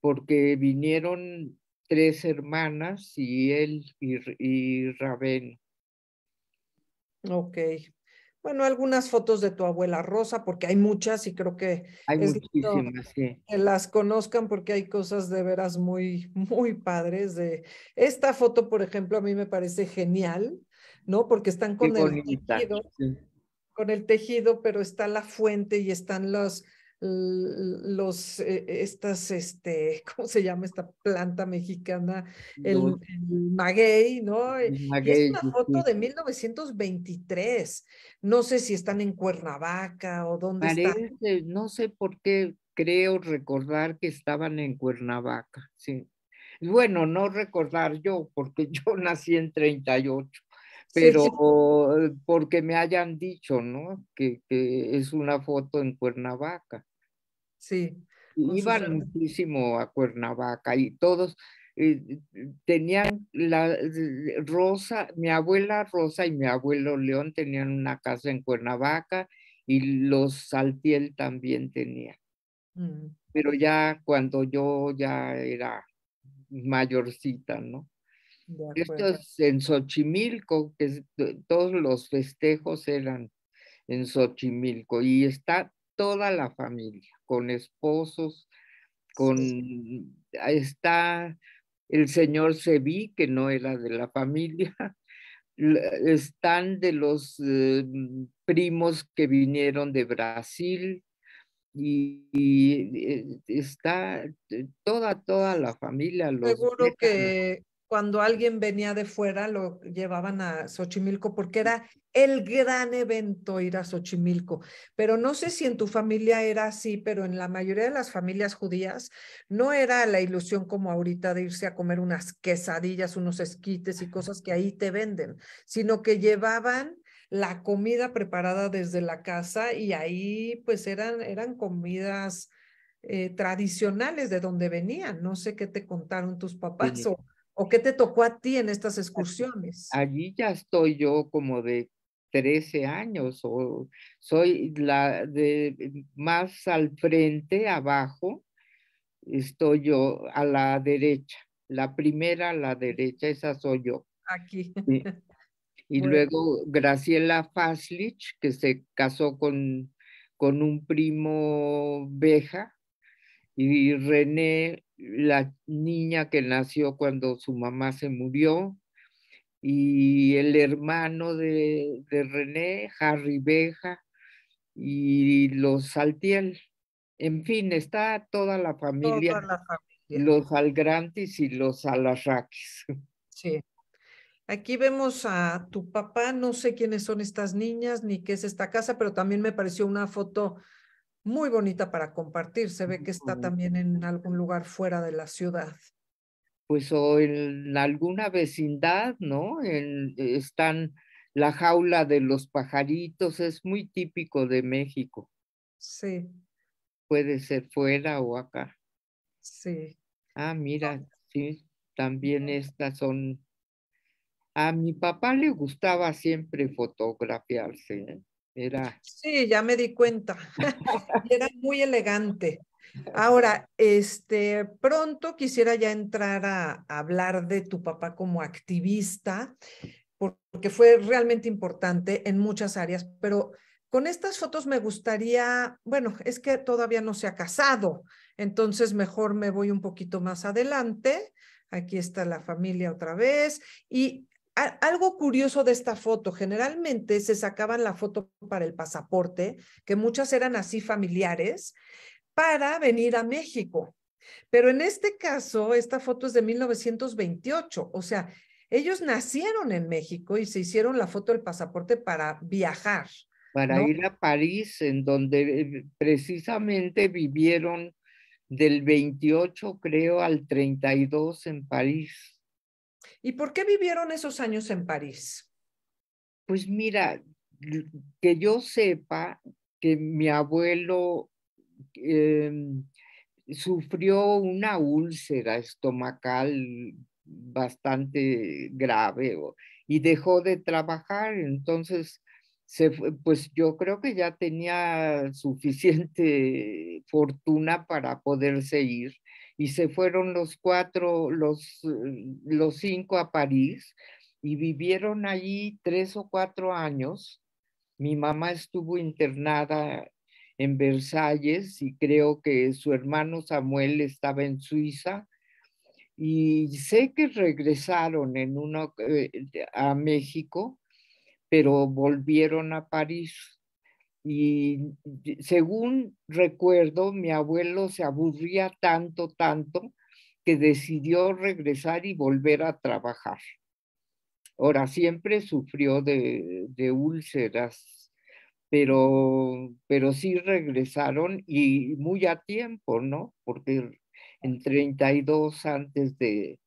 porque vinieron tres hermanas y él y, y Raveno.
Ok. Bueno, algunas fotos de tu abuela Rosa, porque hay muchas y creo que que las conozcan porque hay cosas de veras muy, muy padres. De esta foto, por ejemplo, a mí me parece genial, ¿no? Porque están con el tejido, con el tejido, pero está la fuente y están los, los, eh, eh, estas, este, ¿cómo se llama esta planta mexicana? El, maguey, ¿no? es una foto de 1923. No sé si están en Cuernavaca o dónde están.
No sé por qué creo recordar que estaban en Cuernavaca, sí. Bueno, no recordar yo, porque yo nací en 38 pero porque me hayan dicho, ¿no? Que, es una foto en Cuernavaca. Sí. Iban muchísimo a Cuernavaca y todos eh, tenían la eh, Rosa, mi abuela Rosa y mi abuelo León tenían una casa en Cuernavaca y los Saltiel también tenían. Mm. Pero ya cuando yo ya era mayorcita, ¿no? Esto es en Xochimilco, que todos los festejos eran en Xochimilco y está toda la familia, con esposos, con está el señor Sevi que no era de la familia, están de los eh, primos que vinieron de Brasil y, eh, está eh, toda toda la familia. Seguro que
cuando alguien venía de fuera, lo llevaban a Xochimilco porque
era el
gran evento ir a Xochimilco. Pero no sé si en tu familia era así, pero en la mayoría de las familias judías no era la ilusión como ahorita de irse a comer unas quesadillas, unos esquites y cosas que ahí te venden, sino que llevaban la comida preparada desde la casa y ahí pues eran, eran comidas eh, tradicionales de donde venían. No sé qué te contaron tus papás o
¿O qué te tocó a ti en estas excursiones? Allí ya estoy yo como de 13 años, o soy la de mm, más al frente, abajo, estoy yo a la derecha, la primera a la derecha, esa soy yo. Aquí. Y luego Graciela Faslich, que se casó con, con un primo Beja, y René la niña que nació cuando su mamá se murió y el hermano de, de René, Harry Beja, y los Saltiel. En fin, está toda la familia. Los Algrantis y los Alarraquis.
Sí. Aquí vemos a tu papá, no sé quiénes son estas niñas ni qué es esta casa, pero también me pareció una foto muy bonita para compartir. Se ve que está también en algún lugar fuera de la ciudad.
Pues o en alguna vecindad, ¿no? En, están la jaula de los pajaritos, es muy típico de México. Sí. Puede ser fuera o acá. Sí. Ah, mira, sí, también estas son... A mi papá le gustaba siempre fotografiarse. ¿eh?
Sí, ya me di cuenta. Era muy elegante. Ahora, este, pronto quisiera ya entrar a, a, hablar de tu papá como activista, porque fue realmente importante en muchas áreas, pero con estas fotos me gustaría, bueno, es que todavía no se ha casado, entonces mejor me voy un poquito más adelante. Aquí está la familia otra vez. Y algo curioso de esta foto, generalmente se sacaban la foto para el pasaporte, que muchas eran así familiares, para venir a México. Pero en este caso, esta foto es de 1928, o sea, ellos nacieron en México y se hicieron la foto del pasaporte para
viajar. Para ir a París, en donde precisamente vivieron del 28, creo, al 32 en París. ¿Y por qué vivieron esos años en París? Pues mira, que yo sepa que mi abuelo em, sufrió una úlcera estomacal bastante grave y dejó de trabajar, entonces se pues yo creo que ya tenía suficiente fortuna para poderse ir y se fueron los cuatro, los, los cinco a París y vivieron allí tres o cuatro años. Mi mamá estuvo internada en Versalles y creo que su hermano Samuel estaba en Suiza. Y sé que regresaron en uno, eh, a México, pero volvieron a París. Y según recuerdo, mi abuelo se aburría tanto, tanto, que decidió regresar y volver a trabajar. Ahora, siempre sufrió de, de úlceras, pero, pero sí regresaron y muy a tiempo, ¿no? Porque en 32 antes de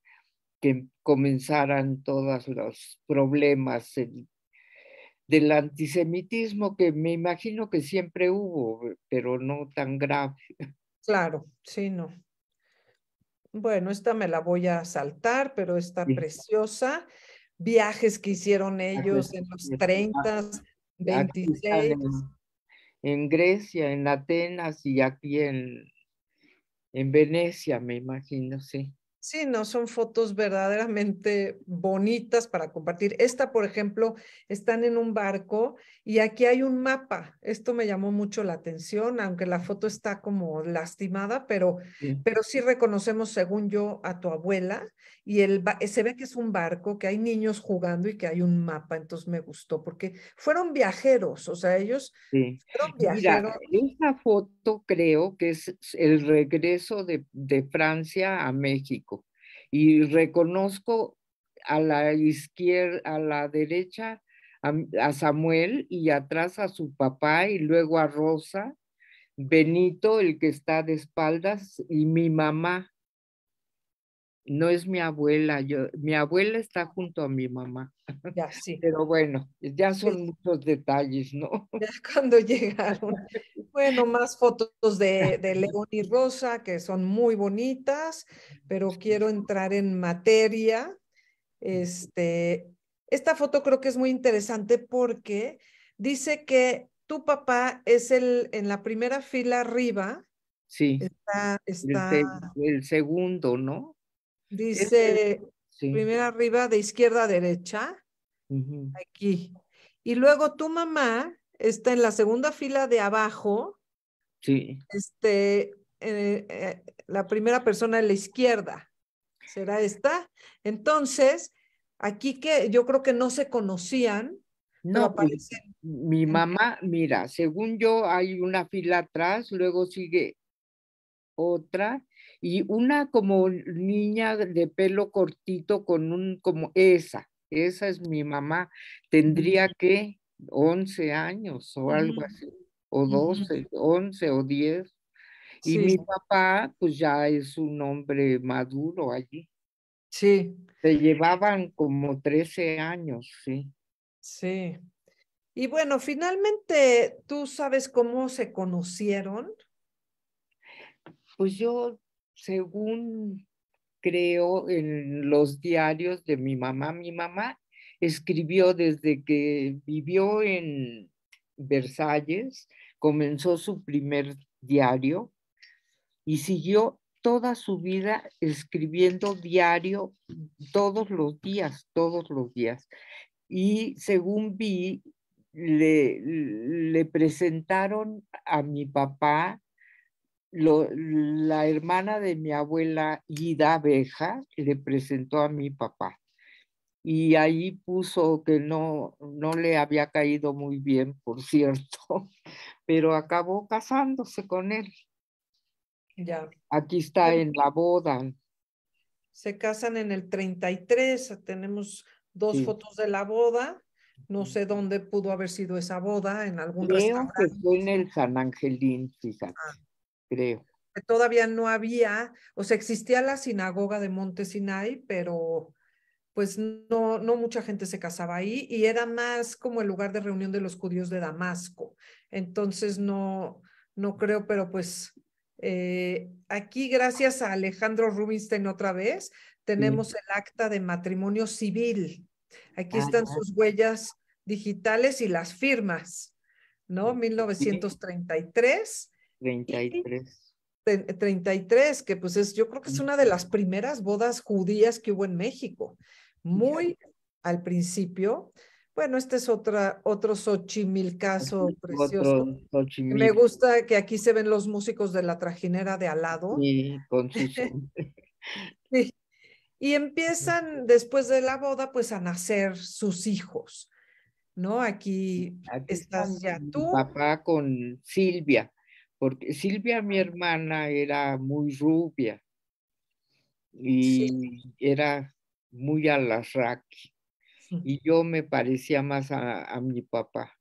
que comenzaran todos los problemas, del antisemitismo que me imagino que siempre hubo, eh, pero no tan grave. Claro, sí, no. Bueno, esta me la voy a saltar, pero
está preciosa. Viajes que hicieron ellos en los 30,
26. En, Grecia, en Atenas y aquí en, en Venecia, me imagino, sí.
Sí, no, son fotos verdaderamente bonitas para compartir. Esta, por ejemplo, están en un barco y aquí hay un mapa. Esto me llamó mucho la atención, aunque la foto está como lastimada, pero sí, pero reconocemos, según yo, a tu abuela y el, se ve que es un barco, que hay niños jugando y que hay un mapa. Entonces me gustó porque fueron
viajeros, o sea, ellos fueron viajeros. esta foto creo que es el regreso de, de Francia a México y reconozco a la izquierda, a la derecha, a, a Samuel y atrás a su papá y luego a Rosa, Benito, el que está de espaldas, y mi mamá no es mi abuela, yo, mi abuela está junto a mi mamá. Ya, sí. Pero bueno, ya son muchos detalles, ¿no? Ya cuando llegaron. Bueno, más fotos de, León
y Rosa, que son muy bonitas, pero quiero entrar en materia. Este, esta foto creo que es muy interesante porque dice que tu papá es el en la primera fila arriba. Sí. Está,
el segundo, ¿no?
Este, Dice, primera arriba, de izquierda a derecha, aquí. Y luego tu mamá está en la segunda fila de abajo. Sí. Este, eh, eh, la primera persona en la izquierda. ¿Será esta?
Entonces, aquí que yo creo que no se conocían. No, pues, aparecen. mi mamá, mira, según yo hay una fila atrás, luego sigue otra y una como niña de pelo cortito con un, como esa, esa es mi mamá, tendría que 11 años o algo mm. así, o 12, 11 o 10. Y mi papá, pues ya es un hombre maduro allí. Sí. Se llevaban como 13 años, sí. Sí. Y bueno,
finalmente, ¿tú sabes cómo se conocieron?
Pues yo según creo en los diarios de mi mamá, mi mamá escribió desde que vivió en Versalles, comenzó su primer diario y siguió toda su vida escribiendo diario todos los días, todos los días. Y según vi, le, le presentaron a mi papá la hermana de mi abuela Ida Beja le presentó a mi papá y ahí puso que no, no le había caído muy bien, por cierto, pero acabó casándose con él. Ya. Aquí está en la boda. Se casan en el 33,
tenemos dos fotos de la boda. No sé dónde pudo haber sido esa boda, en algún Creo que
fue en el San Angelín, fíjate. Ah creo.
todavía no había, o sea, existía la sinagoga de Monte Sinai, pero pues no, no mucha gente se casaba ahí y era más como el lugar de reunión de los judíos de Damasco. Entonces no, no creo, pero pues eh, aquí gracias a Alejandro Rubinstein otra vez, tenemos el acta de matrimonio civil. Aquí ah, están sus huellas digitales y las firmas, ¿no? 1933
33.
33, que pues es, yo creo que es una de las primeras bodas judías que hubo en México. Muy al principio. Bueno, este es otra, otro Xochimilcaso. precioso. Me gusta que aquí se ven los músicos de la trajinera de al lado. Sí,
con
sí. Y empiezan después
de la boda, pues a nacer sus hijos, ¿no? aquí estás ya tú. Papá con Silvia porque Silvia, mi ah. hermana, era muy rubia y era muy alarraqui. Y yo me parecía más a, mi papá.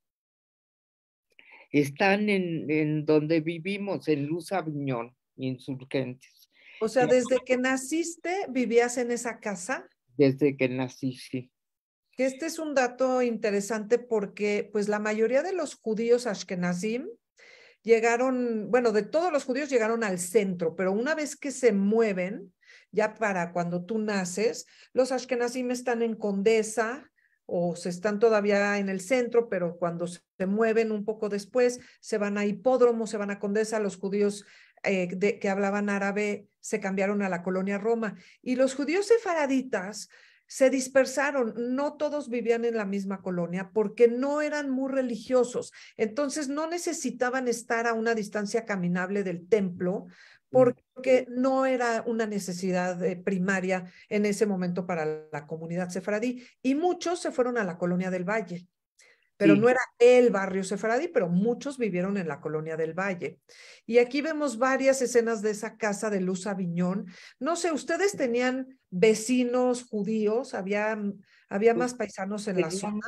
Están en, donde vivimos, en Luz Aviñón, insurgentes. O sea, desde
que naciste, ¿vivías en esa casa?
Desde que nací, sí.
este es un dato interesante porque pues la mayoría de los judíos ashkenazim llegaron, bueno, de todos los judíos llegaron al centro, pero una vez que se mueven, ya para cuando tú naces, los ashkenazim están en Condesa o se están todavía en el centro, pero cuando se mueven un poco después, se van a Hipódromo, se van a Condesa, los judíos eh, de, que hablaban árabe se cambiaron a la colonia Roma. Y los judíos sefaraditas se dispersaron, no todos vivían en la misma colonia porque no eran muy religiosos, entonces no necesitaban estar a una distancia caminable del templo porque no era una necesidad eh, primaria en ese momento para la comunidad sefradí y muchos se fueron a la colonia del Valle pero no era el barrio sefaradí, pero muchos vivieron en la colonia del Valle. Y aquí vemos varias escenas de esa casa de Luz Aviñón. No sé, ¿ustedes tenían vecinos judíos? ¿Había, había pues más paisanos en la zona?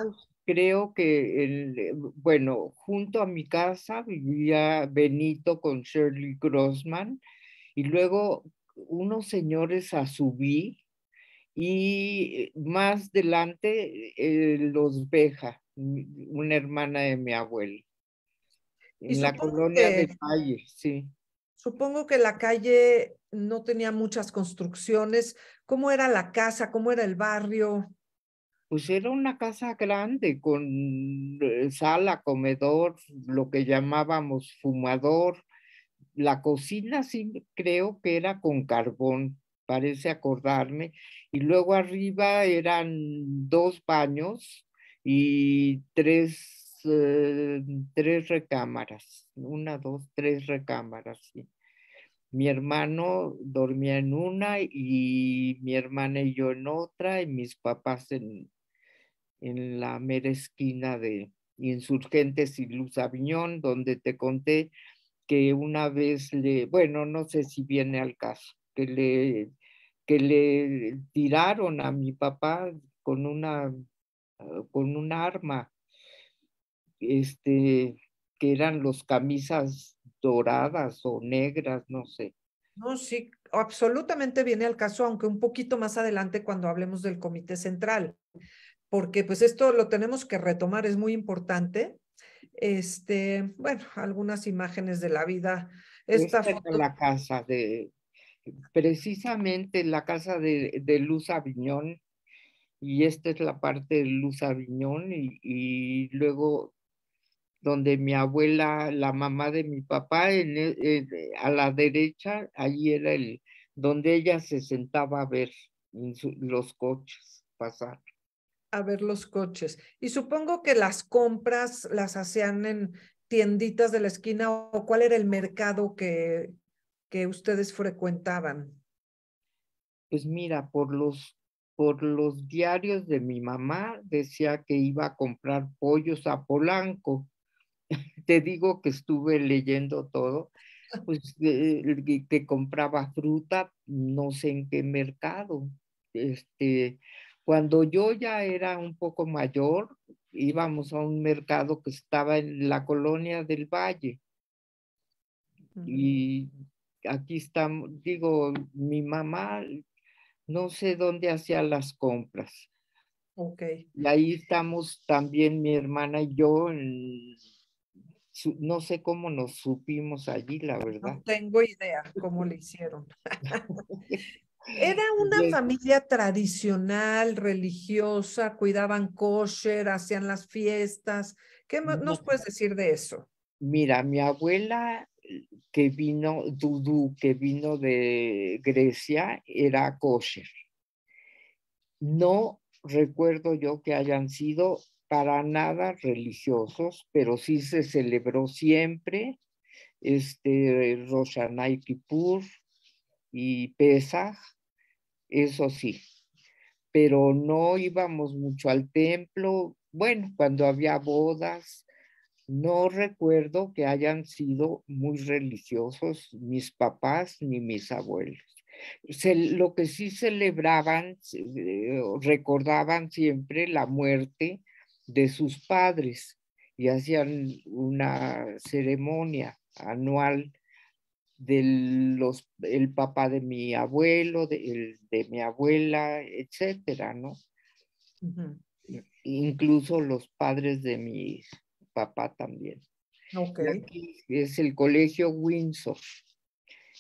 Creo que, el, eh, bueno, junto a mi casa vivía Benito con Shirley Grossman y luego unos señores a subí y eh, más delante eh, los Beja una hermana de mi abuelo. En la colonia de calle sí. Supongo que
la calle no tenía muchas construcciones. ¿Cómo era la casa? ¿Cómo era el
barrio? Pues era una casa grande con eh, sala, comedor, lo que llamábamos fumador. La cocina sí creo que era con carbón, parece acordarme. Y luego arriba eran dos baños y eh, tres, recámaras, una, dos, tres recámaras. Mi hermano dormía en una y mi hermana y yo en otra y mis papás en, la mera esquina de Insurgentes y Luz Aviñón, donde te conté que una vez le, bueno, no sé si viene al caso, que le, que le tiraron a mi papá con una Ah, con un arma, este, que eran los camisas doradas o negras, no sé.
No, sí, absolutamente viene al caso, aunque un poquito más adelante cuando hablemos del Comité Central, porque pues esto lo tenemos que retomar, es muy importante.
Este, bueno, algunas imágenes de la vida. Esta, fue la casa de, precisamente la casa de, de Luz Aviñón, y esta es la parte de Luz Aviñón y, luego donde mi abuela, la mamá de mi papá, e, eh, a la derecha, allí era el, donde ella se sentaba a ver los coches pasar.
A ver los coches. Y supongo que las compras las hacían en tienditas de la esquina o cuál era el mercado que, que
ustedes frecuentaban. Pues mira, por los por los diarios de mi mamá, decía que iba a comprar pollos a Polanco. Te digo que estuve leyendo todo, pues que compraba fruta, no sé en qué mercado. Este, cuando yo ya era un poco mayor, íbamos a un mercado que estaba en la colonia del Valle. Y aquí estamos, digo, mi mamá no sé dónde hacía las compras. Okay. Y ahí estamos también mi hermana y yo, no sé cómo nos supimos allí, la verdad. No
tengo idea cómo le hicieron. Era una pues familia tradicional, religiosa, cuidaban kosher, hacían las fiestas. ¿Qué nos puedes decir de eso?
Mira, mi abuela que vino, Dudú, que vino de Grecia, era kosher. No recuerdo yo que hayan sido para nada religiosos, pero sí se celebró siempre este, Rosh Kippur y Pesach, eso sí, pero no íbamos mucho al templo, bueno, cuando había bodas, no recuerdo que hayan sido muy religiosos mis papás ni mis abuelos. lo que sí celebraban, eh, recordaban siempre la muerte de sus padres y hacían una ceremonia anual del los, el papá de mi abuelo, de, mi abuela, etcétera, ¿no? Incluso los padres de mis papá también. Ok. es el colegio Windsor,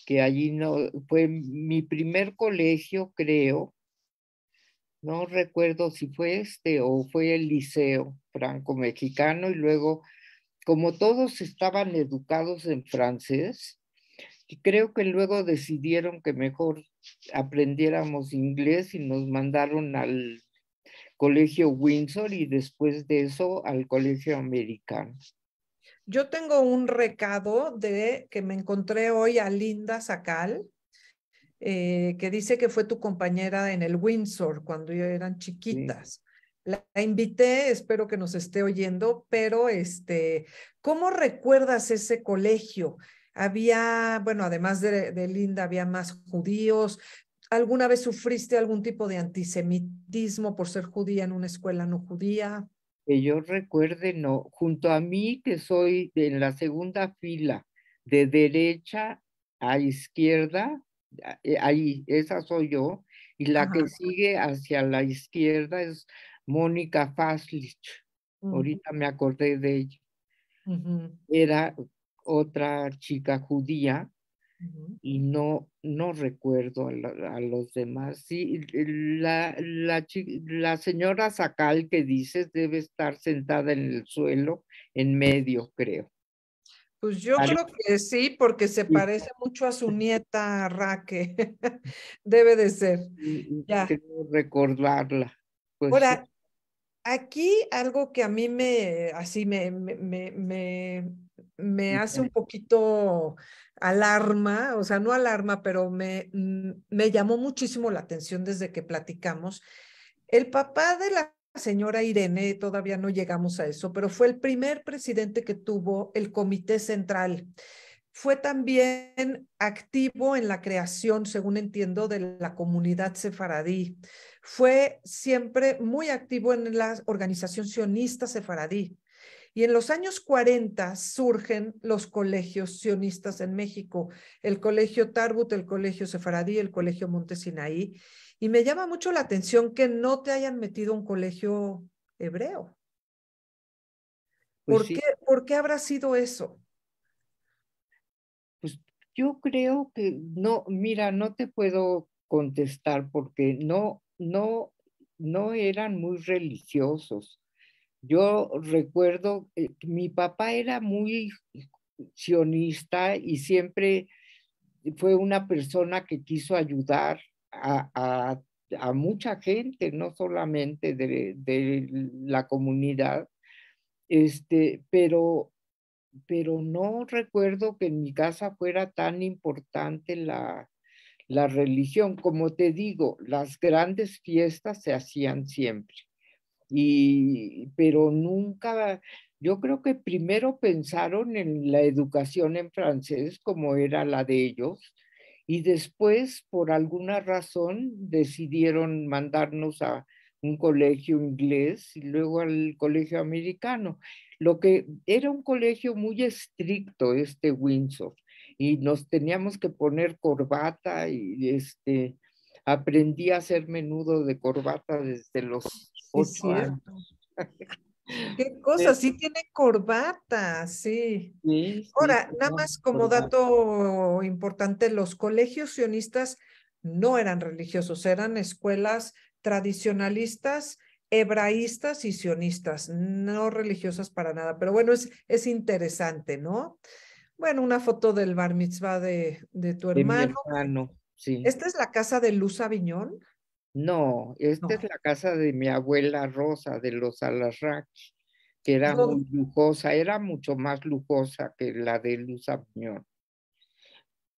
que allí no fue mi primer colegio, creo. No recuerdo si fue este o fue el liceo franco-mexicano y luego, como todos estaban educados en francés, creo que luego decidieron que mejor aprendiéramos inglés y nos mandaron al Colegio Windsor y después de eso al Colegio Americano.
Yo tengo un recado de que me encontré hoy a Linda Sacal, eh, que dice que fue tu compañera en el Windsor cuando eran chiquitas. La, invité, espero que nos esté oyendo, pero este, ¿cómo recuerdas ese colegio? Había, bueno, además de Linda, había más judíos, ¿Alguna vez sufriste algún tipo de antisemitismo
por ser judía en una escuela no judía? Que yo recuerde, no. Junto a mí, que soy en la segunda fila, de derecha a izquierda, eh, ahí, esa soy yo, y la que sigue hacia la izquierda es Mónica Faslich. Ahorita me acordé de ella. Era otra chica judía y no, no recuerdo a, los demás. Sí, la, la, señora Sacal que dices debe estar sentada en el suelo, en medio, creo.
Pues yo creo que sí, porque se parece mucho a su nieta Raque. debe de ser.
Ya. recordarla. Pues, Ahora,
aquí algo que a mí me, así me, me me hace un poquito alarma, o sea, no alarma, pero me, mm, me llamó muchísimo la atención desde que platicamos. El papá de la señora Irene, todavía no llegamos a eso, pero fue el primer presidente que tuvo el Comité Central. Fue también activo en la creación, según entiendo, de la comunidad sefaradí. Fue siempre muy activo en la organización sionista sefaradí. Y en los años 40 surgen los colegios sionistas en México, el Colegio Tarbut, el Colegio Sefaradí, el Colegio Montesinaí. Y me llama mucho la atención que no te hayan metido un colegio hebreo.
Pues ¿Por, qué,
¿Por qué habrá sido eso? Pues yo creo que no, mira, no te puedo contestar porque no, no, no eran muy religiosos. Yo recuerdo, eh, mi papá era muy sionista y siempre fue una persona que quiso ayudar a, mucha gente, no solamente de, la comunidad, este, pero, no recuerdo que en mi casa fuera tan importante la religión. Como te digo, las grandes fiestas se hacían siempre pero nunca, yo creo que primero pensaron en la educación en francés como era la de ellos y después por alguna razón decidieron mandarnos a un colegio inglés y luego al colegio americano. Lo que era un colegio muy estricto este Windsor y nos teníamos que poner corbata y este aprendí a hacer menudo de corbata desde los es cierto. Qué cosa, sí tiene
corbata, sí. Ahora, nada más como dato importante, los colegios sionistas no eran religiosos, eran escuelas tradicionalistas, hebraístas y sionistas, no religiosas para nada, pero bueno, es, es interesante, ¿no? Bueno, una foto del bar mitzvah de, de tu hermano.
De hermano sí. Esta es
la casa de Luz Aviñón.
No, esta es la casa de mi abuela Rosa de los Alarraqui, que era muy lujosa, era mucho más lujosa que la de Luz Aviñón.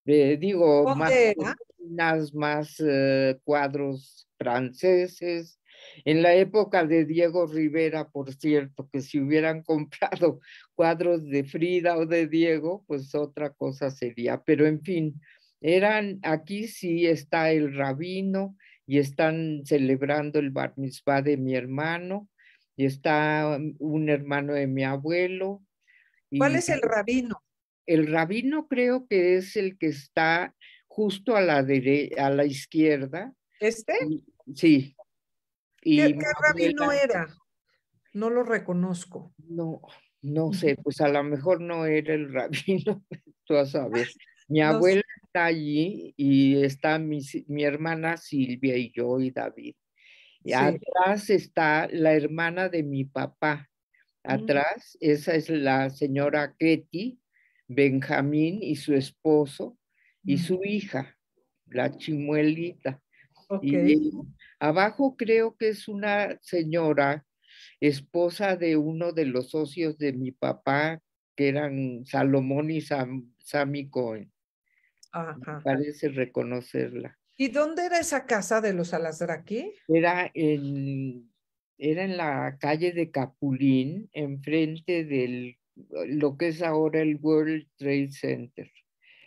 Eh, digo, más más eh, cuadros franceses. En la época de Diego Rivera, por cierto, que si hubieran comprado cuadros de Frida o de Diego, pues otra cosa sería. Pero en fin, eran, aquí sí está el rabino, y están celebrando el bar mitzvah de mi hermano y está um, un hermano de mi abuelo. ¿Cuál es el rabino? El rabino creo que es el que está justo a la a la izquierda. ¿Este? sí. Y ¿Qué, rabino era? No lo reconozco. No, no sé, pues a lo mejor no era el rabino, tú a Mi abuela allí y está mi, hermana Silvia y yo y David. Y atrás está la hermana de mi papá. Mm. Atrás, esa es la señora Ketty, Benjamín y su esposo y mm. su hija, la chimuelita. abajo creo que es una señora, esposa de uno de los socios de mi papá, que eran Salomón y Sam, Sammy Cohen. Parece reconocerla.
¿Y dónde era esa casa de los Alasdraqui?
Era en, era en la calle de Capulín, enfrente de lo que es ahora el World Trade Center.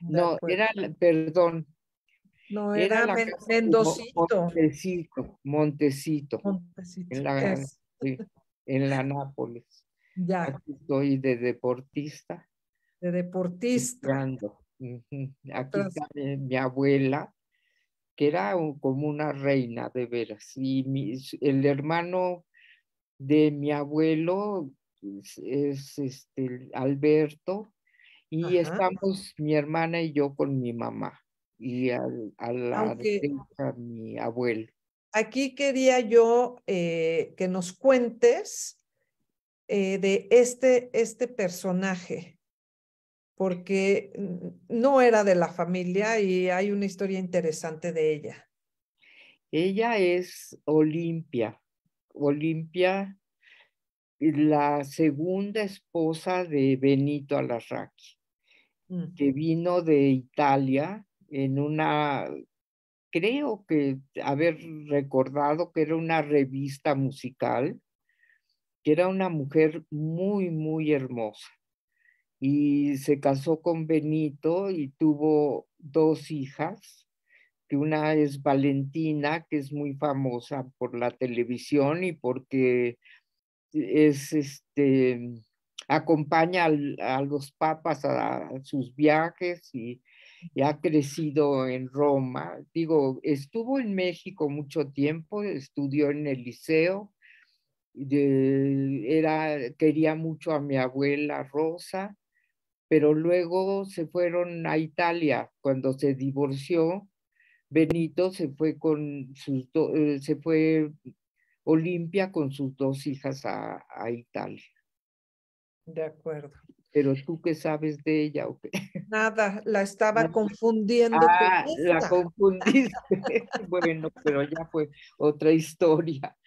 no, era, perdón. No, era, Mendocito. Montecito, Montecito. en, la, Nápoles. Ya. Aquí estoy de deportista. De deportista. Aquí está mi abuela, que era como una reina de veras. Y mi, el hermano de mi abuelo pues, es, este Alberto, y estamos mi hermana y yo con mi mamá y al, a la mi abuelo.
Aquí quería yo eh, que nos cuentes eh, de este, este personaje porque no era de la familia y hay una historia interesante de ella.
Ella es Olimpia, Olimpia, eh, la segunda esposa de Benito Alarraqui, que vino de Italia en una, creo que haber recordado que era una revista musical, que era una mujer muy, muy hermosa y se casó con Benito y tuvo dos hijas, que una es Valentina, que es muy famosa por la televisión y porque este, acompaña a los papas a, sus viajes y, ha crecido en Roma. Digo, estuvo en México mucho tiempo, estudió en el liceo, quería mucho a mi abuela Rosa pero luego se fueron a Italia cuando se divorció. Benito se fue con sus dos eh, se fue Olimpia con sus dos hijas a, Italia.
De acuerdo.
Pero tú qué sabes de ella, o qué?
Nada, la estaba confundiendo. Ah, la
confundiste. bueno, pero ya fue otra historia.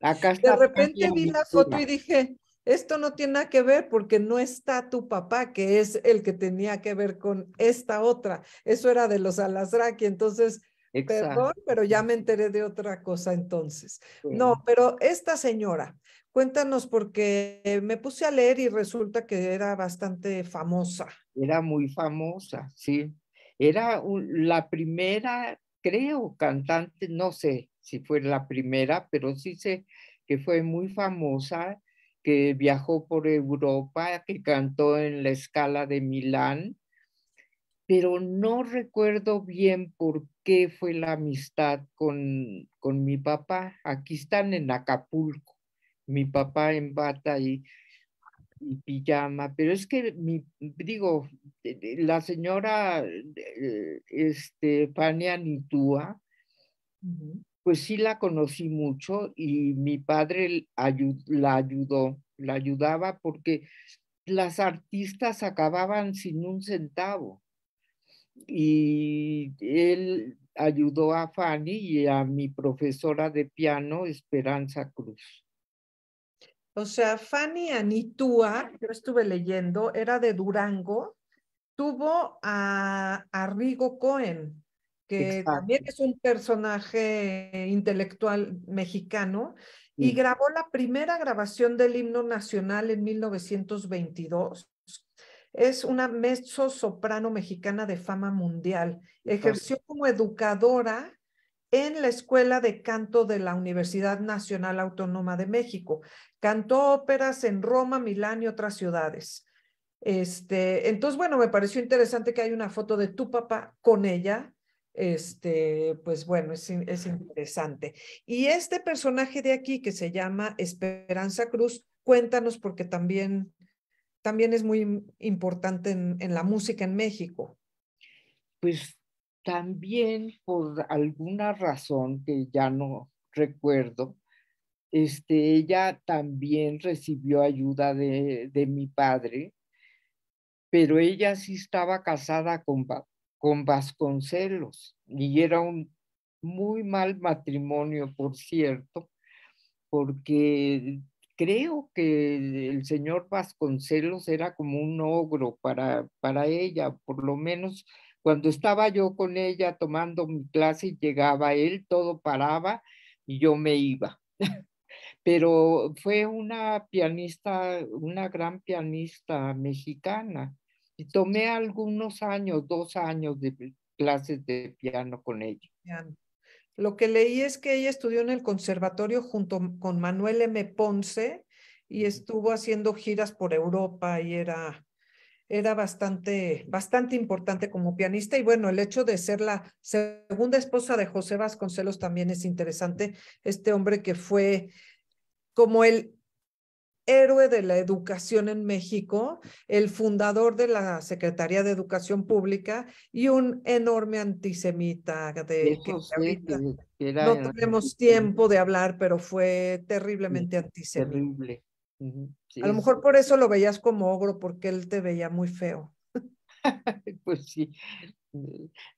Acá De repente vi la foto y
dije, esto no tiene nada que ver porque no está tu papá, que es el que tenía que ver con esta otra. Eso era de los Alasraki. Entonces, perdón, pero ya me enteré de otra cosa entonces. No, pero esta señora, cuéntanos porque me puse a leer y resulta
que era bastante famosa. Era muy famosa, sí. Era la primera, creo, cantante, no sé si fue la primera, pero sí sé que fue muy famosa que viajó por Europa, que cantó en la escala de Milán, pero no recuerdo bien por qué fue la amistad con, con mi papá. Aquí están en Acapulco, mi papá en bata y, pijama, pero es que mi, digo, eh, eh, la señora eh, este, Fania Nitúa, pues sí la conocí mucho y mi padre la ayudó, la ayudaba porque las artistas acababan sin un centavo. Y él ayudó a Fanny y a mi profesora de piano, Esperanza Cruz.
O sea, Fanny Anitúa, yo estuve leyendo, era de Durango, tuvo a, a Rigo Cohen, que también es un personaje intelectual mexicano, y grabó la primera grabación del himno nacional en 1922. Es una mezzo soprano mexicana de fama mundial. Ejerció como educadora en la Escuela de Canto de la Universidad Nacional Autónoma de México. Cantó óperas en Roma, Milán y otras ciudades. Este, entonces, bueno, me pareció interesante que hay una foto de tu papá con ella este, pues bueno, es, interesante. Y este personaje de aquí que se llama Esperanza Cruz, cuéntanos porque también, también es muy importante en, la música en México.
Pues también por alguna razón que ya no recuerdo, este, ella también recibió ayuda de, de mi padre, pero ella sí estaba casada con, con Vasconcelos y era un muy mal matrimonio, por cierto, porque creo que el señor Vasconcelos era como un ogro para, para ella, por lo menos cuando estaba yo con ella tomando mi clase y llegaba él, todo paraba y yo me iba. Pero fue una pianista, una gran pianista mexicana y tomé algunos años, dos años de clases de piano con ella. Lo que leí es que ella
estudió en el conservatorio junto con Manuel M. Ponce y estuvo haciendo giras por Europa y era, era bastante, bastante importante como pianista. Y bueno, el hecho de ser la segunda esposa de José Vasconcelos también es interesante. Este hombre que fue como el héroe de la educación en México, el fundador de la Secretaría de Educación Pública y un enorme antisemita de no tenemos tiempo de hablar, pero fue terriblemente antisemita.
a lo mejor
por eso lo veías como ogro, porque él te veía muy feo.
pues sí,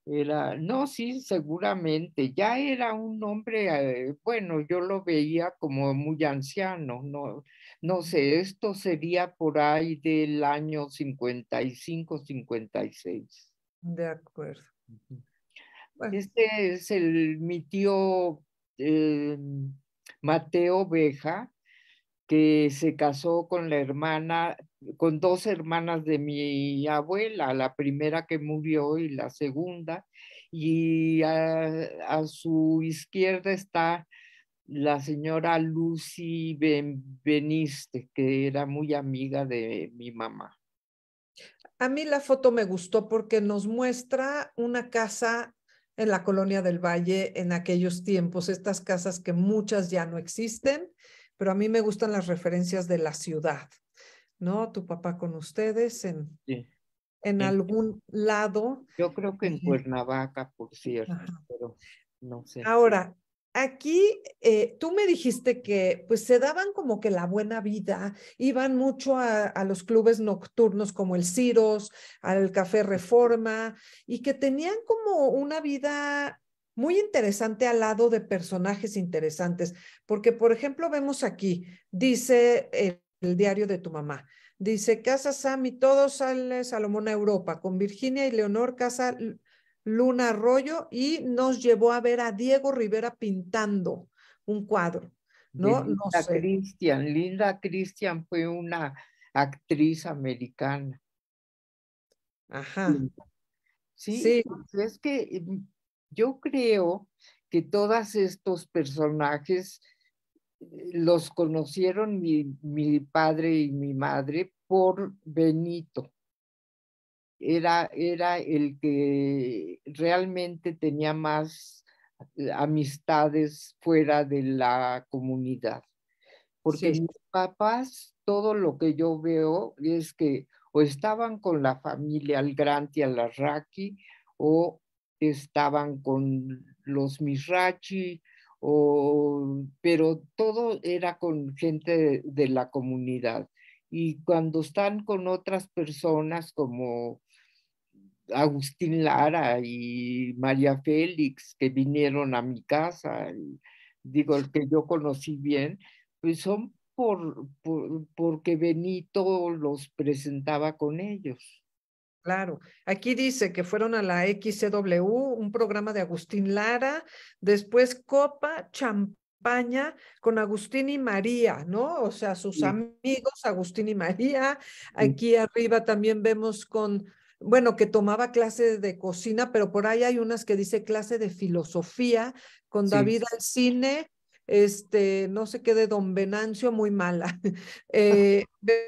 era, no, sí, seguramente, ya era un hombre, eh, bueno, yo lo veía como muy anciano, no, no sé, esto sería por ahí del año 55-56. De acuerdo. Este es el, mi tío eh, Mateo Beja, que se casó con la hermana, con dos hermanas de mi abuela, la primera que murió y la segunda, y a su izquierda está la señora Lucy Benveniste, que era muy amiga de mi mamá.
A mí la foto me gustó porque nos muestra una casa en la colonia del Valle en aquellos tiempos, estas casas que muchas ya no existen, pero a mí me gustan las referencias de la ciudad, ¿no? Tu papá con ustedes en, en algún lado. Yo creo que en
Cuernavaca, por cierto, pero no sé. Ahora,
aquí eh, tú me dijiste que pues se daban como que la buena vida, iban mucho a, los clubes nocturnos como el Ciros, al Café Reforma, y que tenían como una vida muy interesante al lado de personajes interesantes, porque por ejemplo vemos aquí, dice el, diario de tu mamá, Dice, casa Sam todos sale Salomón a Europa. Con Virginia y Leonor casa Luna Arroyo y nos llevó a ver a Diego Rivera pintando un cuadro. ¿no? Linda Cristian
Linda Christian fue una actriz americana. Ajá. Sí, es que em, yo creo que todos estos personajes eh, los conocieron mi padre y mi madre por Benito era, el que realmente tenía más eh, amistades fuera de la comunidad. Porque mis papás, todo lo que yo veo es que o estaban con la familia al al Alarraqui o estaban con los Misrachi, pero todo era con gente de, la comunidad. Y cuando están con otras personas como Agustín Lara y María Félix que vinieron a mi casa, digo, el que yo conocí bien, pues son por, porque Benito los presentaba con ellos. Claro, aquí dice que fueron a la XCW,
un programa de Agustín Lara, después Copa, Champaña con Agustín y María, ¿no? O sea, sus amigos, Agustín y María. Aquí arriba también vemos con bueno, que tomaba clases de cocina, pero por ahí hay unas que dice clase de filosofía con David al cine, este, no sé qué de don Venancio, muy mala. Eh,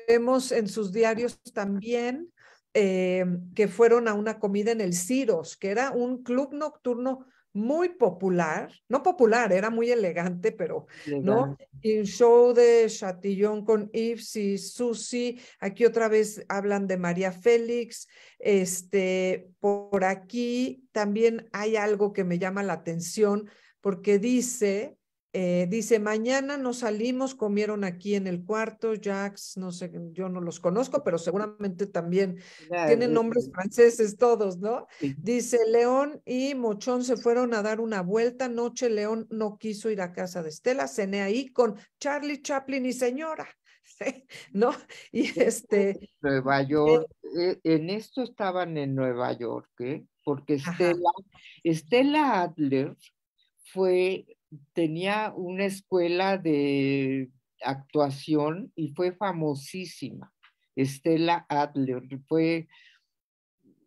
vemos en sus diarios también eh, que fueron a una comida en el Ciros, que era un club nocturno muy popular, no popular, era muy elegante, pero, ¿no? En show de Chatillon con Yves y Susi, aquí otra vez hablan de María Félix, este, por aquí también hay algo que me llama la atención, porque dice eh, dice, mañana nos salimos, comieron aquí en el cuarto, Jacks, no sé, yo no los conozco, pero seguramente también tienen nombres franceses todos, ¿no? Dice, León y Mochón se fueron a dar una vuelta, noche León no quiso ir a casa de Estela, cené ahí con Charlie Chaplin y señora.
¿No? Y este. Nueva York, eh e, en esto estaban en Nueva York, ¿eh? porque Estela, Estela Adler fue tenía una escuela de actuación y fue famosísima. Estela Adler fue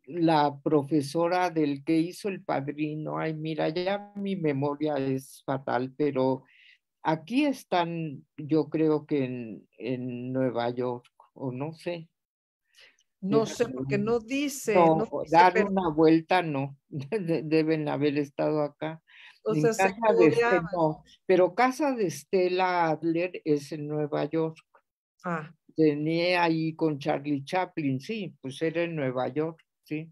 la profesora del que hizo el padrino. Ay, mira, ya mi memoria es fatal, pero aquí están, yo creo que en, Nueva York, o no sé.
No sé, porque no
dice. No, dar una vuelta, no. Deben haber estado acá pero casa de Estela Adler es en Nueva York. Ah. Tenía ahí con Charlie Chaplin, sí, pues era en Nueva York, sí.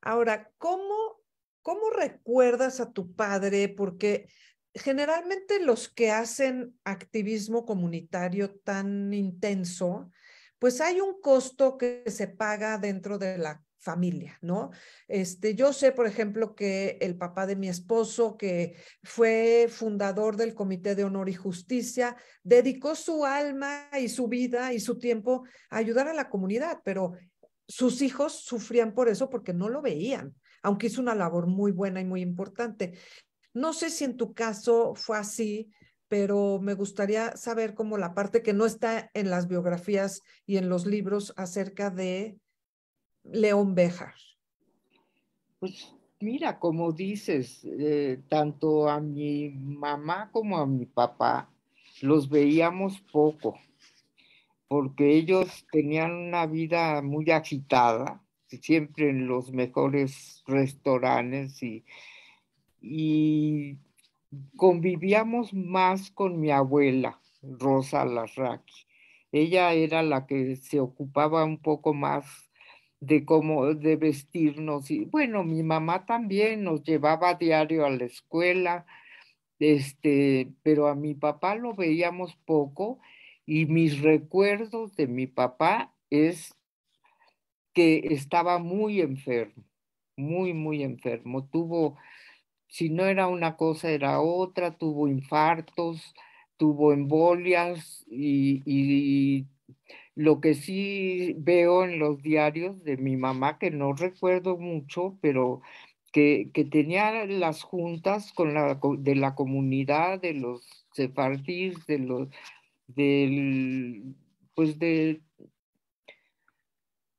Ahora, ¿cómo,
¿cómo recuerdas a tu padre? Porque generalmente los que hacen activismo comunitario tan intenso, pues hay un costo que se paga dentro de la familia, ¿no? Este, yo sé, por ejemplo, que el papá de mi esposo, que fue fundador del Comité de Honor y Justicia, dedicó su alma y su vida y su tiempo a ayudar a la comunidad, pero sus hijos sufrían por eso porque no lo veían, aunque hizo una labor muy buena y muy importante. No sé si en tu caso fue así, pero me gustaría saber cómo la parte que no está en las biografías y en los libros acerca de León Bejar?
Pues mira, como dices, eh, tanto a mi mamá como a mi papá los veíamos poco, porque ellos tenían una vida muy agitada, siempre en los mejores restaurantes y, y convivíamos más con mi abuela, Rosa Larraqui. Ella era la que se ocupaba un poco más de cómo de vestirnos y bueno mi mamá también nos llevaba a diario a la escuela este pero a mi papá lo veíamos poco y mis recuerdos de mi papá es que estaba muy enfermo muy muy enfermo tuvo si no era una cosa era otra tuvo infartos tuvo embolias y, y lo que sí veo en los diarios de mi mamá, que no recuerdo mucho, pero que, que tenía las juntas con la, de la comunidad, de los sefardíes, de los, del, pues de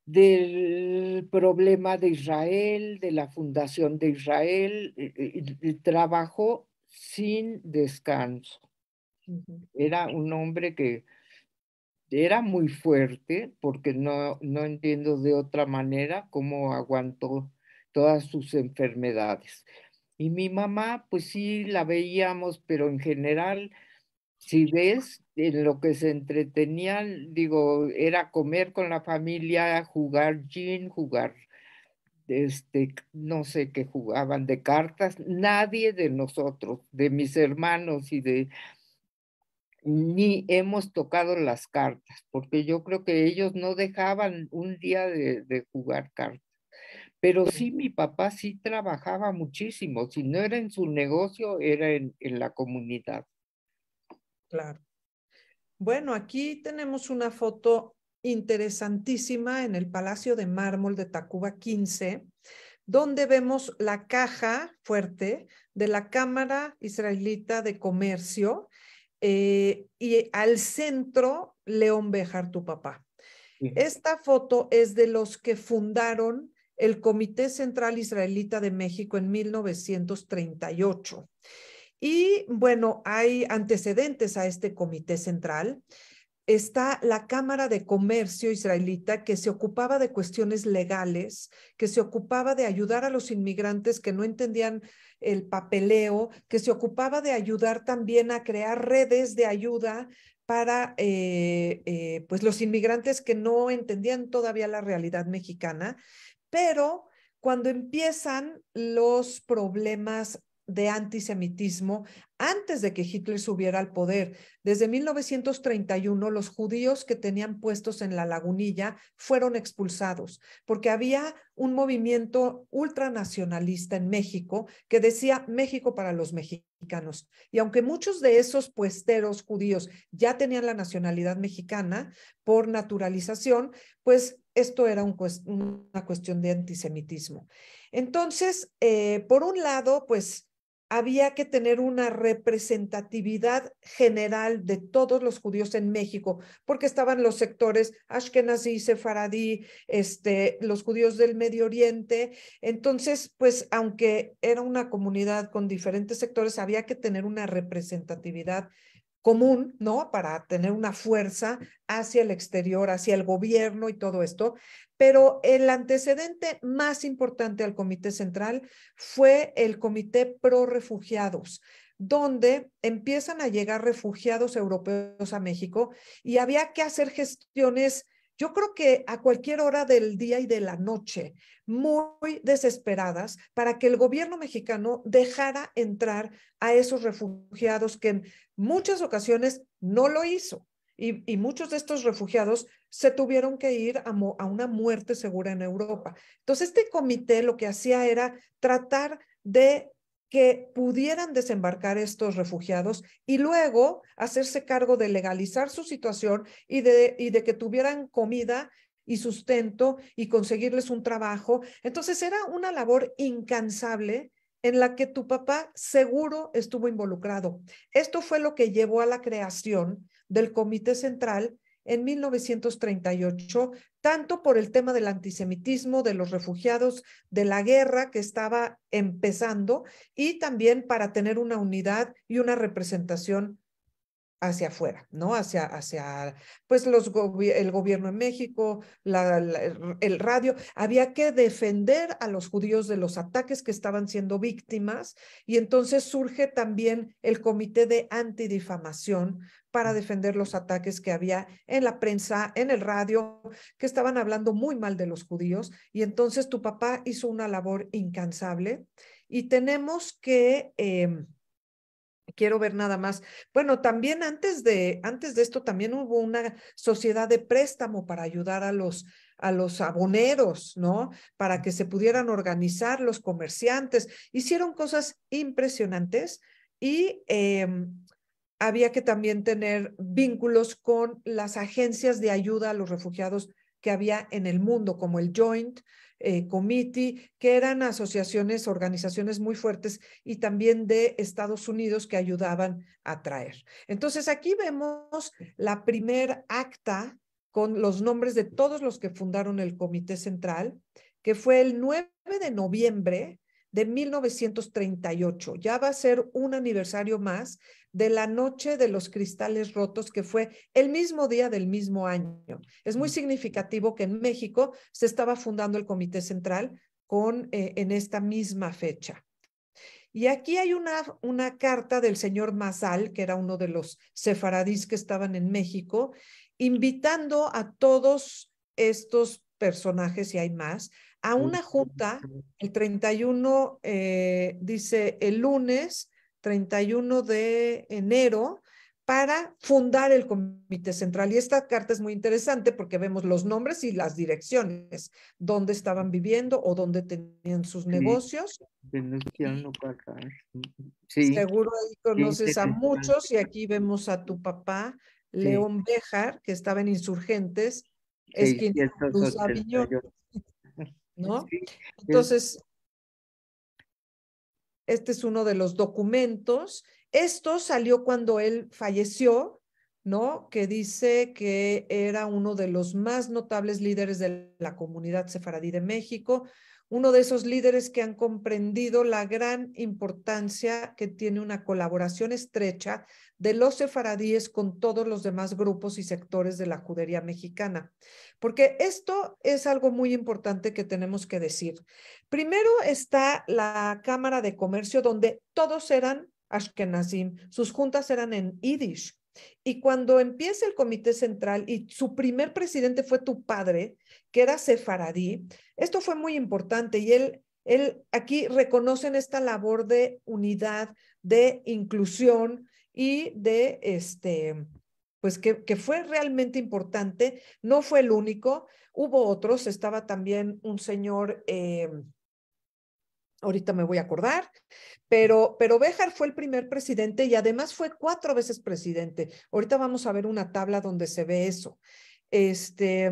del problema de Israel, de la fundación de Israel, eh, eh, trabajó sin descanso. Era un hombre que era muy fuerte porque no, no entiendo de otra manera cómo aguantó todas sus enfermedades. Y mi mamá, pues sí, la veíamos, pero en general, si ves, en lo que se entretenían, digo, era comer con la familia, jugar gin, jugar, este, no sé qué jugaban de cartas, nadie de nosotros, de mis hermanos y de ni hemos tocado las cartas, porque yo creo que ellos no dejaban un día de, jugar cartas. Pero sí, mi papá sí trabajaba muchísimo. Si no era en su negocio, era en, en la comunidad.
Claro. Bueno, aquí tenemos una foto interesantísima en el Palacio de Mármol de Tacuba 15, donde vemos la caja fuerte de la Cámara Israelita de Comercio eh, y eh, al centro León Bejar, tu papá. Esta foto es de los que fundaron el Comité Central Israelita de México en 1938. Y bueno, hay antecedentes a este Comité Central está la Cámara de Comercio israelita que se ocupaba de cuestiones legales, que se ocupaba de ayudar a los inmigrantes que no entendían el papeleo, que se ocupaba de ayudar también a crear redes de ayuda para eh, eh, pues los inmigrantes que no entendían todavía la realidad mexicana, pero cuando empiezan los problemas de antisemitismo, antes de que Hitler subiera al poder. Desde 1931, los judíos que tenían puestos en la lagunilla fueron expulsados, porque había un movimiento ultranacionalista en México que decía México para los mexicanos. Y aunque muchos de esos puesteros judíos ya tenían la nacionalidad mexicana por naturalización, pues esto era una cuestión de antisemitismo. Entonces, eh, por un lado, pues había que tener una representatividad general de todos los judíos en México, porque estaban los sectores ashkenazí, sefaradí, este, los judíos del Medio Oriente. Entonces, pues aunque era una comunidad con diferentes sectores, había que tener una representatividad común, ¿no? Para tener una fuerza hacia el exterior, hacia el gobierno y todo esto. Pero el antecedente más importante al Comité Central fue el Comité Pro Refugiados, donde empiezan a llegar refugiados europeos a México y había que hacer gestiones yo creo que a cualquier hora del día y de la noche, muy desesperadas para que el gobierno mexicano dejara entrar a esos refugiados que en muchas ocasiones no lo hizo. Y, muchos de estos refugiados se tuvieron que ir a, una muerte segura en Europa. Entonces, este comité lo que hacía era tratar de que pudieran desembarcar estos refugiados y luego hacerse cargo de legalizar su situación y de, y de que tuvieran comida y sustento y conseguirles un trabajo. Entonces era una labor incansable en la que tu papá seguro estuvo involucrado. Esto fue lo que llevó a la creación del Comité Central en 1938, tanto por el tema del antisemitismo, de los refugiados, de la guerra que estaba empezando y también para tener una unidad y una representación hacia afuera, ¿no? Hacia, hacia pues, los el gobierno en México, el radio. Había que defender a los judíos de los ataques que estaban siendo víctimas y entonces surge también el Comité de Antidifamación para defender los ataques que había en la prensa, en el radio, que estaban hablando muy mal de los judíos. Y entonces tu papá hizo una labor incansable. Y tenemos que... Em, quiero ver nada más. Bueno, también antes de, antes de esto, también hubo una sociedad de préstamo para ayudar a los, a los aboneros, ¿no? Para que se pudieran organizar los comerciantes. Hicieron cosas impresionantes y em, había que también tener vínculos con las agencias de ayuda a los refugiados que había en el mundo, como el Joint eh, Committee, que eran asociaciones, organizaciones muy fuertes y también de Estados Unidos que ayudaban a traer. Entonces aquí vemos la primer acta con los nombres de todos los que fundaron el Comité Central, que fue el 9 de noviembre de 1938. Ya va a ser un aniversario más de la Noche de los Cristales Rotos, que fue el mismo día del mismo año. Es muy significativo que en México se estaba fundando el Comité Central con, eh, en esta misma fecha. Y aquí hay una, una carta del señor Mazal, que era uno de los sefaradís que estaban en México, invitando a todos estos personajes, y hay más, a una junta el 31, eh, dice el lunes 31 de enero, para fundar el comité central. Y esta carta es muy interesante porque vemos los nombres y las direcciones, dónde estaban viviendo o dónde tenían sus negocios.
Seguro ahí conoces a muchos
y aquí vemos a tu papá, León Bejar, que estaba en Insurgentes, es entonces, este es uno de los documentos. Esto salió cuando él falleció, ¿no? Que dice que era uno de los más notables líderes de la comunidad sefaradí de México, uno de esos líderes que han comprendido la gran importancia que tiene una colaboración estrecha de los sefaradíes con todos los demás grupos y sectores de la judería mexicana. Porque esto es algo muy importante que tenemos que decir. Primero está la Cámara de Comercio, donde todos eran ashkenazim, sus juntas eran en yiddish. Y cuando empieza el comité central y su primer presidente fue tu padre, que era sefaradí. Esto fue muy importante y él, él aquí reconocen esta labor de unidad, de inclusión y de este, pues que, que, fue realmente importante. No fue el único, hubo otros, estaba también un señor, eh, ahorita me voy a acordar, pero, pero Béjar fue el primer presidente y además fue cuatro veces presidente. Ahorita vamos a ver una tabla donde se ve eso. Este,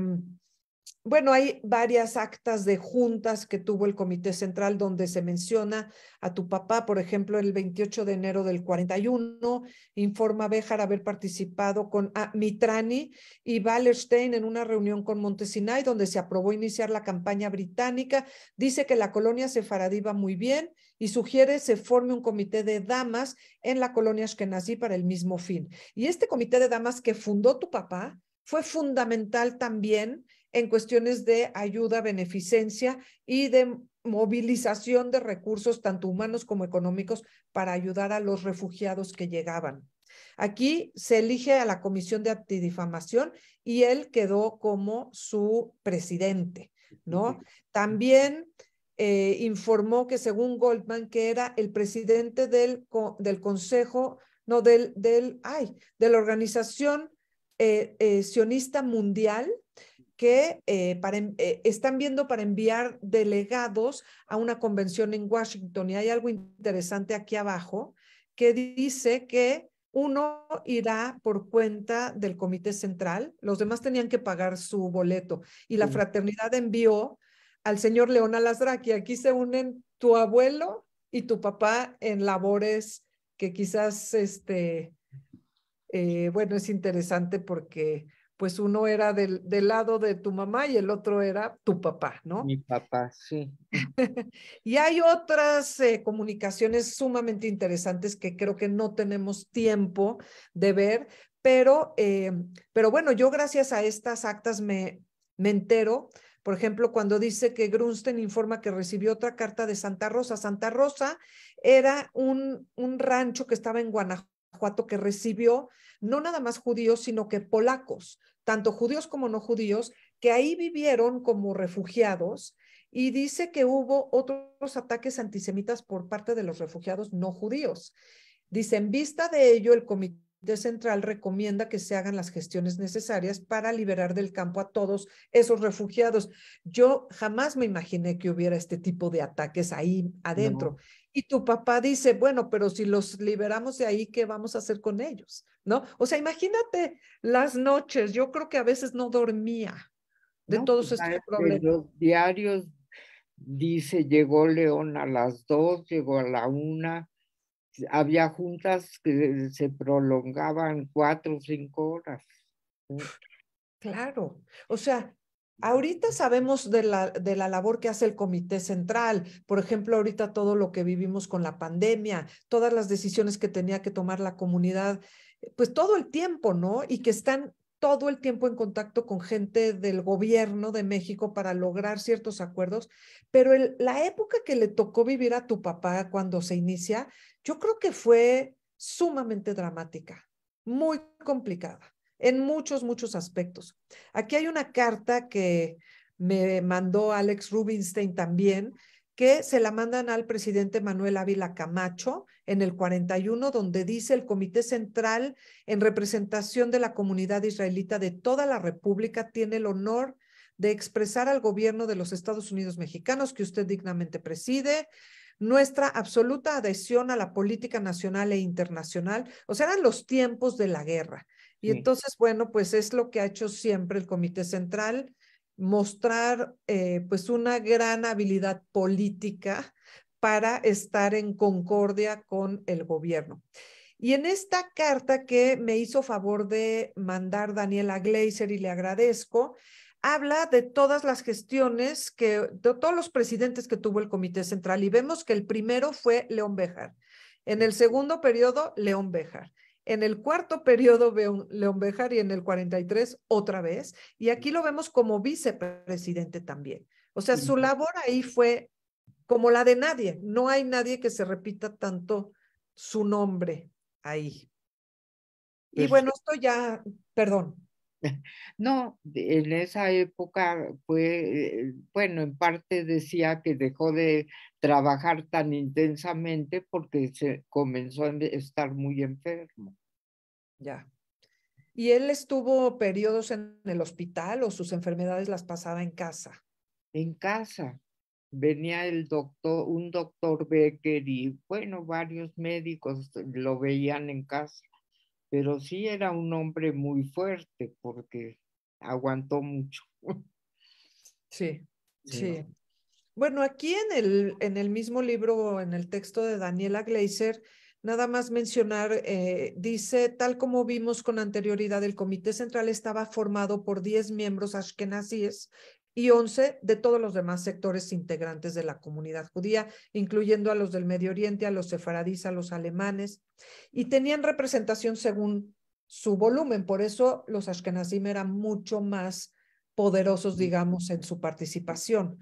bueno, hay varias actas de juntas que tuvo el Comité Central donde se menciona a tu papá, por ejemplo, el 28 de enero del 41, informa Béjar haber participado con ah, Mitrani y Wallerstein en una reunión con Montesinay donde se aprobó iniciar la campaña británica. Dice que la colonia se faradiva muy bien y sugiere se forme un comité de damas en la colonia Ashkenazi para el mismo fin. Y este comité de damas que fundó tu papá fue fundamental también en cuestiones de ayuda, beneficencia y de movilización de recursos, tanto humanos como económicos, para ayudar a los refugiados que llegaban. Aquí se elige a la Comisión de Antidifamación y él quedó como su presidente, ¿no? También eh, informó que según Goldman, que era el presidente del, del Consejo, no, del, del, ay, de la Organización eh, eh, Sionista Mundial, que eh, eh, están viendo para enviar delegados a una convención en Washington. Y hay algo interesante aquí abajo que dice que uno irá por cuenta del comité central, los demás tenían que pagar su boleto y la fraternidad envió al señor León que Aquí se unen tu abuelo y tu papá en labores que quizás, este, eh, bueno, es interesante porque pues uno era del, lado de tu mamá y el otro era
tu papá, ¿no? Mi papá, sí.
y hay otras eh, comunicaciones sumamente interesantes que creo que no tenemos tiempo de ver, pero, eh, pero bueno, yo gracias a estas actas me, me entero. Por ejemplo, cuando dice que Grunsten informa que recibió otra carta de Santa Rosa. Santa Rosa era un, un rancho que estaba en Guanajuato que recibió no nada más judíos, sino que polacos, tanto judíos como no judíos, que ahí vivieron como refugiados y dice que hubo otros ataques antisemitas por parte de los refugiados no judíos. Dice, en vista de ello, el Comité Central recomienda que se hagan las gestiones necesarias para liberar del campo a todos esos refugiados. Yo jamás me imaginé que hubiera este tipo de ataques ahí adentro. Y tu papá dice, bueno, pero si los liberamos de ahí, ¿qué vamos a hacer con ellos? ¿No? O sea, imagínate las noches, yo creo que a veces no dormía de todos pues, estos problemas. los
diarios dice, llegó León a las dos, llegó a la una, había juntas que se prolongaban cuatro o cinco horas. Claro, o sea,
Ahorita sabemos de la, labor que hace el Comité Central, por ejemplo, ahorita todo lo que vivimos con la pandemia, todas las decisiones que tenía que tomar la comunidad, eh, pues todo el tiempo, ¿no? Y que están todo el tiempo en contacto con gente del gobierno de México para lograr ciertos acuerdos, pero la época que le tocó vivir a tu papá cuando se inicia, yo creo que fue sumamente dramática, muy complicada en muchos, muchos aspectos. Aquí hay una carta que me mandó Alex Rubinstein también, que se la mandan al presidente Manuel Ávila Camacho en el 41, donde dice el Comité Central en representación de la comunidad israelita de toda la República tiene el honor de expresar al gobierno de los Estados Unidos mexicanos que usted dignamente preside nuestra absoluta adhesión a la política nacional e internacional. O sea, eran los tiempos de la guerra. Y entonces, bueno, pues es lo que ha hecho siempre el Comité Central, mostrar eh, pues una gran habilidad política para estar en concordia con el gobierno. Y en esta carta que me hizo favor de mandar Daniela Gleiser y le agradezco, habla de todas las gestiones que, de todos los presidentes que tuvo el Comité Central y vemos que el primero fue León Bejar. En el segundo periodo, León Bejar. En el cuarto periodo, León Bejar y en el 43 otra vez. Y aquí lo vemos como vicepresidente también. O sea, su labor ahí fue como la de nadie. No hay nadie que se repita tanto su nombre ahí.
Y
pues bueno,
esto ya, perdón.
No, en esa época fue, eh, bueno, en parte decía que dejó de trabajar tan intensamente porque se comenzó a estar muy enfermo. Ya.
¿Y él estuvo periodos en el hospital o sus enfermedades las pasaba en
casa? En casa. Venía el doctor, un doctor Becker y bueno, varios médicos lo veían en casa pero sí era un hombre muy fuerte porque aguantó mucho. Sí, sí.
Bueno, aquí en el, mismo libro, en el texto de Daniela Gleiser, nada más mencionar, eh, dice, tal como vimos con anterioridad, el Comité Central estaba formado por 10 miembros ashkenazíes y 11 de todos los demás sectores integrantes de la comunidad judía, incluyendo a los del Medio Oriente, a los sefaradís, a los alemanes, y tenían representación según su volumen. Por eso los ashkenazim eran mucho más poderosos, digamos, en su participación.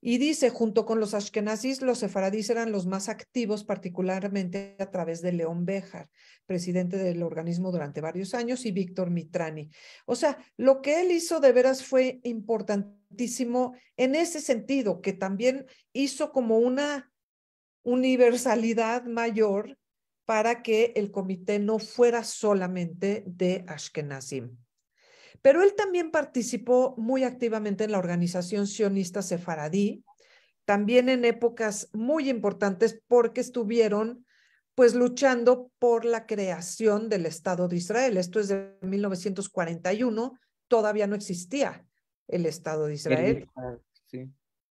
Y dice, junto con los ashkenazis, los sefaradís eran los más activos, particularmente a través de León Béjar, presidente del organismo durante varios años, y Víctor Mitrani. O sea, lo que él hizo de veras fue importantísimo en ese sentido, que también hizo como una universalidad mayor para que el comité no fuera solamente de Ashkenazim. Pero él también participó muy activamente en la organización sionista sefaradí, también en épocas muy importantes porque estuvieron pues luchando por la creación del Estado de Israel. Esto es de 1941, todavía no existía el Estado de Israel.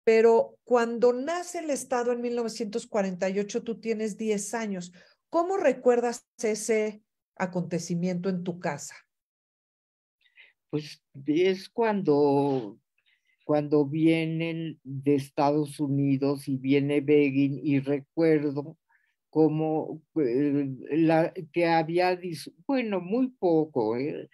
Pero cuando nace el Estado en 1948, tú tienes 10 años. ¿Cómo recuerdas ese acontecimiento
en tu casa? pues es cuando, cuando vienen de Estados Unidos y viene Begin y recuerdo como eh, la que había, bueno, muy poco, ¿eh?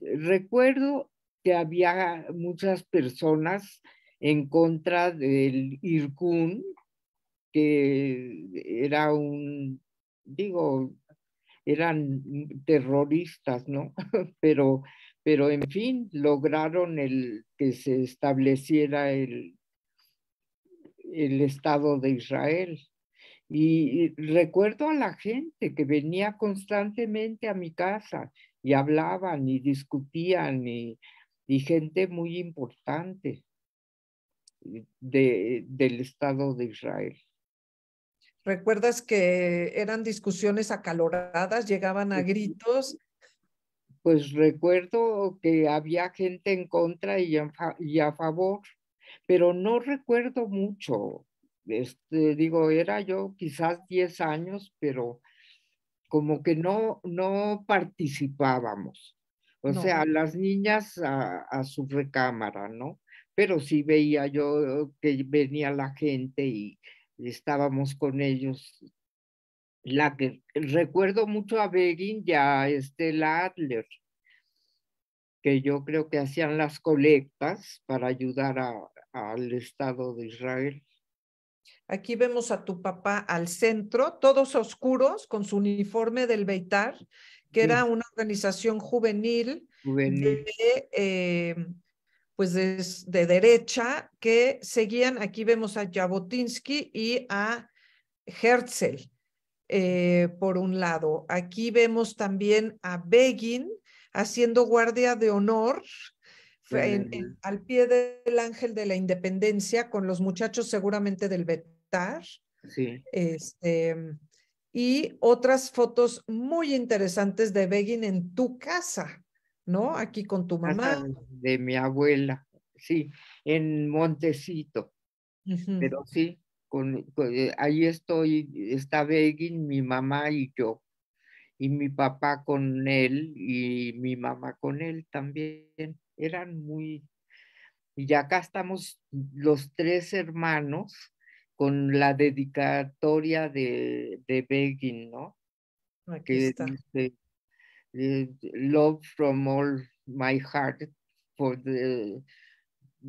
recuerdo que había muchas personas en contra del Irkun, que era un, digo, eran terroristas, ¿no? Pero pero en fin, lograron el, que se estableciera el, el Estado de Israel. Y, recuerdo a la gente que venía constantemente a mi casa y hablaban y discutían y, gente muy importante de, del Estado de Israel.
¿Recuerdas que eran discusiones acaloradas, llegaban a gritos
pues recuerdo que había gente en contra y a, favor, pero no recuerdo mucho. Este, digo, era yo quizás 10 años, pero como que no, no participábamos. O sea, las niñas a, a, su recámara, ¿no? Pero sí veía yo que venía la gente y estábamos con ellos la que recuerdo mucho a Begin y a Estela Adler, que yo creo que hacían las colectas para ayudar al Estado de Israel. Aquí vemos a tu papá
al centro, todos oscuros, con su uniforme del Beitar, que era una organización juvenil,
de
eh, pues de, derecha que seguían, aquí vemos a Jabotinsky y a Herzl. Eh, por un lado. Aquí vemos también a Begin haciendo guardia de honor al pie del ángel de la independencia con los muchachos seguramente del Betar. Este, y otras fotos muy interesantes de Begin en tu casa, ¿no? Aquí con tu mamá.
De mi abuela, sí, en Montecito. Pero sí, eh, ahí estoy, está Begin, mi mamá y yo, y mi papá con él y mi mamá con él también. Eran muy... Y acá estamos los tres hermanos con la dedicatoria de, de Begin, ¿no?
Aquí está.
Eh, Love from all my heart for the...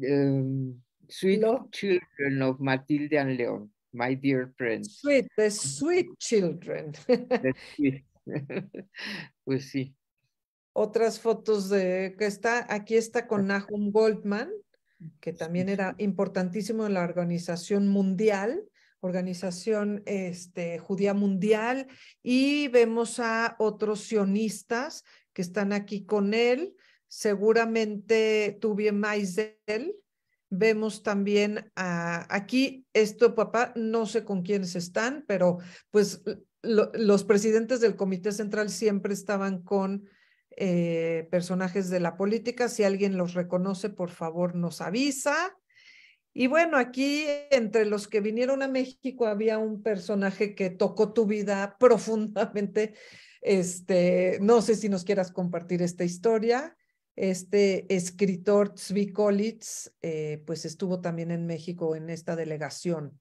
Em, Sweet Children of Matilde and León, my dear friends.
Sweet, the sweet children.
pues sí.
Otras fotos de que está, aquí está con Nahum Goldman, que también era importantísimo en la organización mundial, organización este, judía mundial, y vemos a otros sionistas que están aquí con él, seguramente de Maisel, vemos también ah, aquí, esto papá, no sé con quiénes están, pero pues los presidentes del Comité Central siempre estaban con eh, personajes de la política. Si alguien los reconoce, por favor nos avisa. Y bueno, aquí entre los que vinieron a México había un personaje que tocó tu vida profundamente. Este, no sé si nos quieras compartir esta historia. Este escritor Tzvi Kolitz, eh, pues estuvo también en México en esta delegación.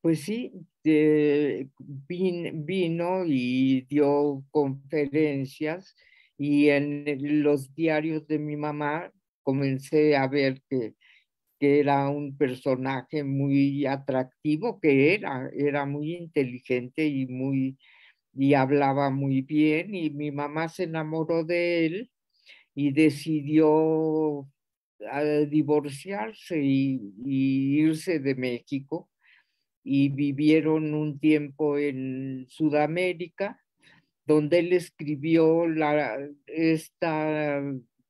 Pues sí, eh, vino y dio conferencias y en los diarios de mi mamá comencé a ver que, que era un personaje muy atractivo, que era, era muy inteligente y muy y hablaba muy bien y mi mamá se enamoró de él y decidió eh, divorciarse y, irse de México y vivieron un tiempo en Sudamérica, donde él escribió la,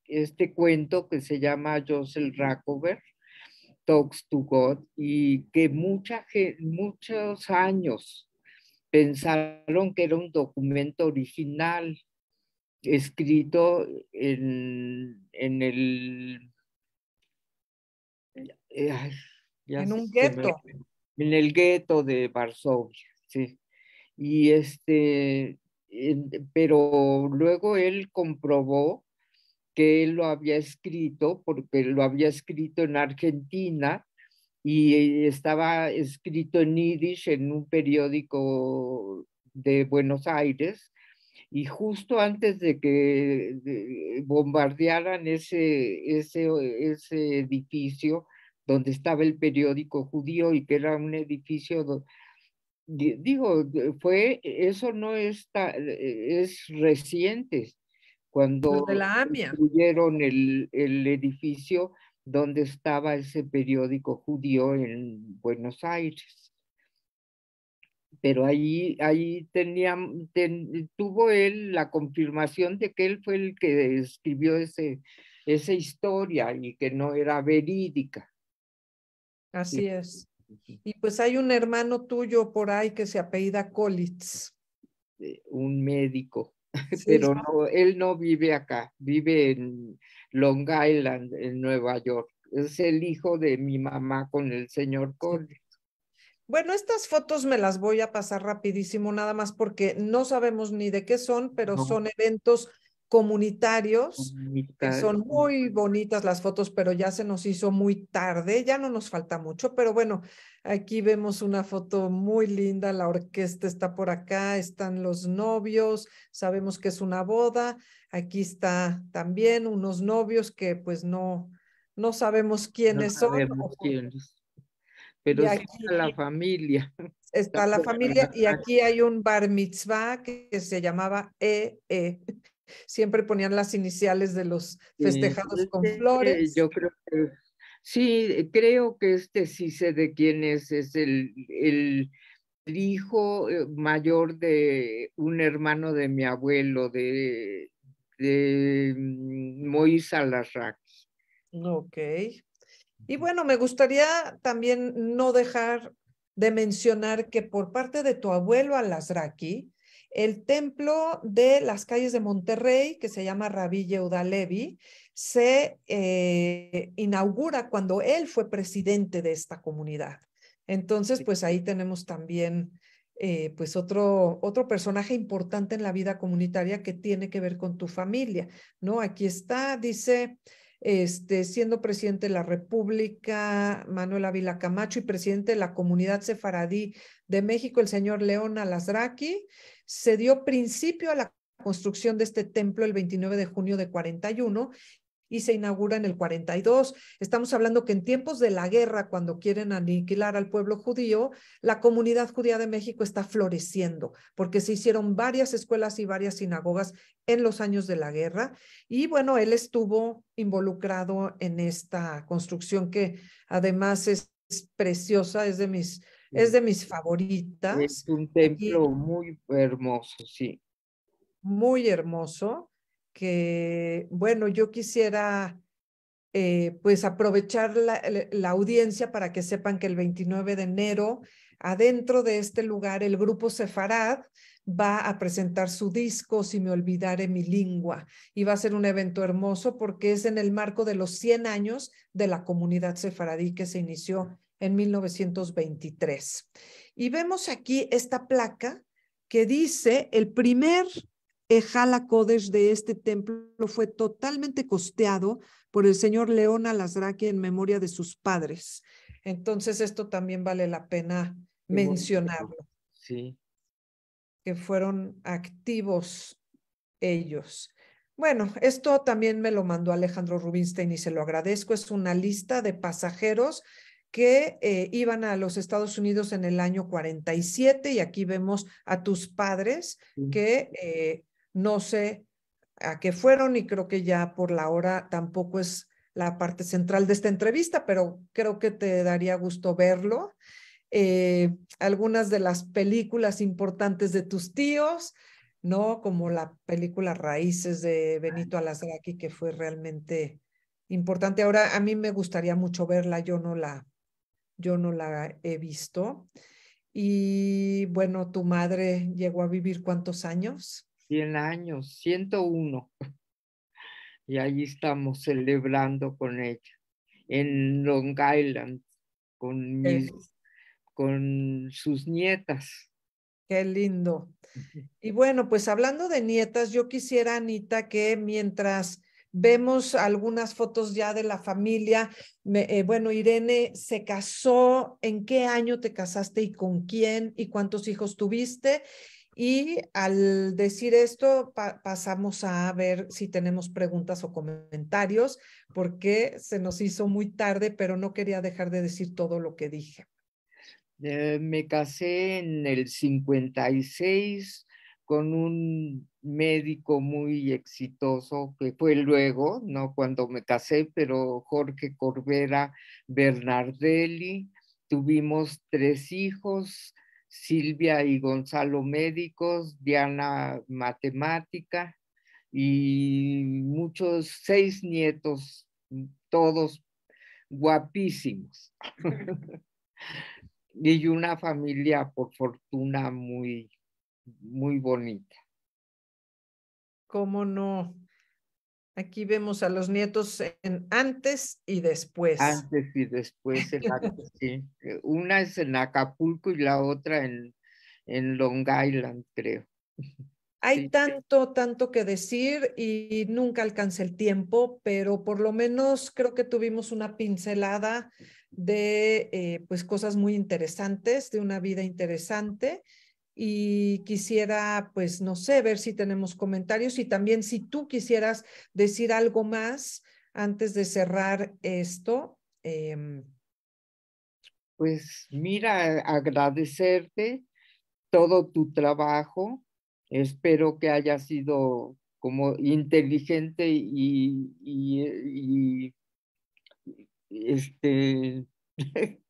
este cuento que se llama Joseph Rakover Talks to God, y que mucha, muchos años pensaron que era un documento original escrito en, en el... Eh, en un gueto. en el gueto de Varsovia, sí. Y este, pero luego él comprobó que él lo había escrito, porque lo había escrito en Argentina y eh, estaba escrito en Yiddish en un periódico de Buenos Aires y justo antes de que bombardearan ese, ese, ese edificio donde estaba el periódico judío y que era un edificio digo fue eso no está e, es reciente cuando el, el edificio donde estaba ese periódico judío en Buenos Aires pero ahí, ahí tenía, mm, tuvo él la confirmación de que él fue el que escribió ese, esa historia y que no era verídica.
Así es.
Y pues hay un hermano tuyo por ahí que se apellida Colitz. Eh, un médico, pero no, él no vive acá, vive en Long Island, en Nueva York. Es el hijo de mi mamá con el señor Colitz.
Bueno, estas fotos me las voy a pasar rapidísimo, nada más porque no sabemos ni de qué son, pero son eventos comunitarios. son muy bonitas las fotos, pero ya se nos hizo muy tarde, ya no nos falta mucho, pero bueno, aquí vemos una foto muy linda, la orquesta está por acá, están los novios, sabemos que es una boda, aquí está también unos novios que pues no, no sabemos quiénes son
pero sí está la familia.
Está la familia y aquí hay un bar mitzvah que se llamaba EE. -E. e.
Siempre ponían las iniciales de los festejados con este, flores. Yo creo que sí, creo que este sí sé de quién es, es el, el, hijo eh, mayor de un hermano de mi abuelo, de, de mm, Moisés Alarraqui.
Ok. Y bueno, me gustaría también no dejar de mencionar que por parte de tu abuelo Alasraki, el templo de las calles de Monterrey, que se llama Rabí Yehuda Levi, se eh, inaugura cuando él fue presidente de esta comunidad. Entonces, pues ahí tenemos también eh, pues otro, otro personaje importante en la vida comunitaria que tiene que ver con tu familia, ¿no? Aquí está, dice, este, siendo presidente de la República, Manuel Ávila Camacho, y presidente de la Comunidad Sefaradí de México, el señor León Alasraqui, se dio principio a la construcción de este templo el 29 de junio de 41 y se inaugura en el 42. Estamos hablando que en tiempos de la guerra, cuando quieren aniquilar al pueblo judío, la comunidad judía de México está floreciendo, porque se hicieron varias escuelas y varias sinagogas en los años de la guerra. Y bueno, él estuvo involucrado en esta construcción que además es, preciosa, es de mis... Es de mis favoritas.
Es un templo muy hermoso, sí.
Muy hermoso que, bueno, yo quisiera eh, pues aprovechar la, la, audiencia para que sepan que el 29 de enero, adentro de este lugar, el grupo Sefarad va a presentar su disco Si me olvidare mi lengua y va a ser un evento hermoso porque es en el marco de los 100 años de la comunidad sefaradí que se inició en 1923. Y vemos aquí esta placa que dice el primer Ejala Kodesh de este templo fue totalmente costeado por el señor León Alasraque en memoria de sus padres. Entonces, esto también vale la pena
mencionarlo. Sí.
Que fueron activos ellos. Bueno, esto también me lo mandó Alejandro Rubinstein y se lo agradezco. Es una lista de pasajeros que eh, iban a los Estados Unidos en el año 47 y aquí vemos a tus padres que eh, no sé a qué fueron y creo que ya por la hora tampoco es la parte central de esta entrevista, pero creo que te daría gusto verlo. Eh, algunas de las películas importantes de tus tíos, ¿no? Como la película Raíces de Benito Alazraqui que fue realmente importante. Ahora, a mí me gustaría mucho verla, yo no la, yo no la he visto. Y bueno, tu madre llegó a vivir cuántos años?
100 años,
101.
Y ahí estamos celebrando con ella, en Long Island, con, con sus
nietas. Qué lindo. Y bueno, pues hablando de nietas, yo quisiera, Anita, que mientras vemos algunas fotos ya de la familia, eh, bueno, Irene se casó, ¿en qué año te casaste y con quién y cuántos hijos tuviste? Y al decir esto, pasamos a ver si tenemos preguntas o comentarios, porque se nos hizo muy tarde, pero no quería dejar de decir todo lo que dije.
Eh, me casé en el 56 con un médico muy exitoso, que fue luego, no cuando me casé, pero Jorge Corvera Bernardelli. Tuvimos tres hijos, Silvia y Gonzalo médicos, Diana matemática y muchos, seis nietos, todos guapísimos. y una familia, por fortuna, muy, muy bonita. ¿Cómo
no? Aquí vemos a los nietos en antes y después. Antes
y después, sí. Eh, una es en Acapulco y la otra en, en Long Island, creo. Hay tanto, tanto que decir
y nunca alcanza el tiempo, pero por lo menos creo que tuvimos una pincelada de eh, pues cosas muy interesantes, de una vida interesante y quisiera, pues, no sé, ver si tenemos comentarios y también si tú quisieras decir algo más antes de cerrar esto.
Em. Pues mira, agradecerte todo tu trabajo. Espero que haya sido como inteligente y, este,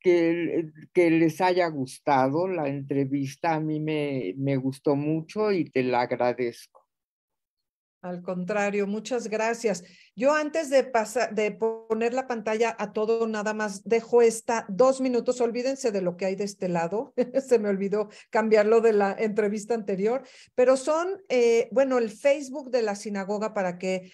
que, les haya gustado la entrevista. A mí me, gustó mucho y te la agradezco.
Al contrario, muchas gracias. Yo antes de, de poner la pantalla a todo, nada más dejo esta dos minutos. Olvídense de lo que hay de este lado. Se me olvidó cambiarlo de la entrevista anterior, pero son, eh, bueno, el Facebook de la sinagoga para que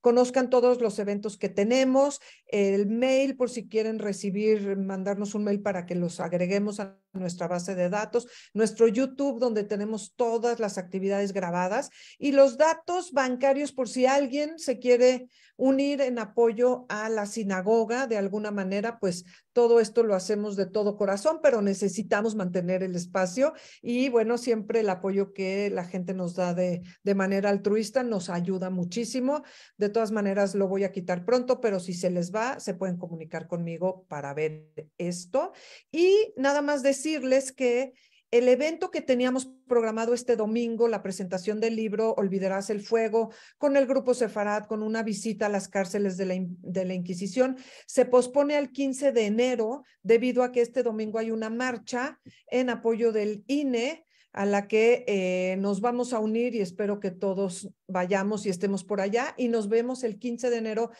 conozcan todos los eventos que tenemos, el mail por si quieren recibir, mandarnos un mail para que los agreguemos a nuestra base de datos, nuestro YouTube, donde tenemos todas las actividades grabadas y los datos bancarios por si alguien se quiere unir en apoyo a la sinagoga de alguna manera, pues todo esto lo hacemos de todo corazón, pero necesitamos mantener el espacio y bueno, siempre el apoyo que la gente nos da de, de manera altruista nos ayuda muchísimo. De todas maneras, lo voy a quitar pronto, pero si se les va, se pueden comunicar conmigo para ver esto. Y nada más de decirles que el evento que teníamos programado este domingo, la presentación del libro Olvidarás el Fuego, con el grupo Sefarad, con una visita a las cárceles de la, de la, Inquisición, se pospone al 15 de enero debido a que este domingo hay una marcha en apoyo del INE a la que eh, nos vamos a unir y espero que todos vayamos y estemos por allá y nos vemos el 15 de enero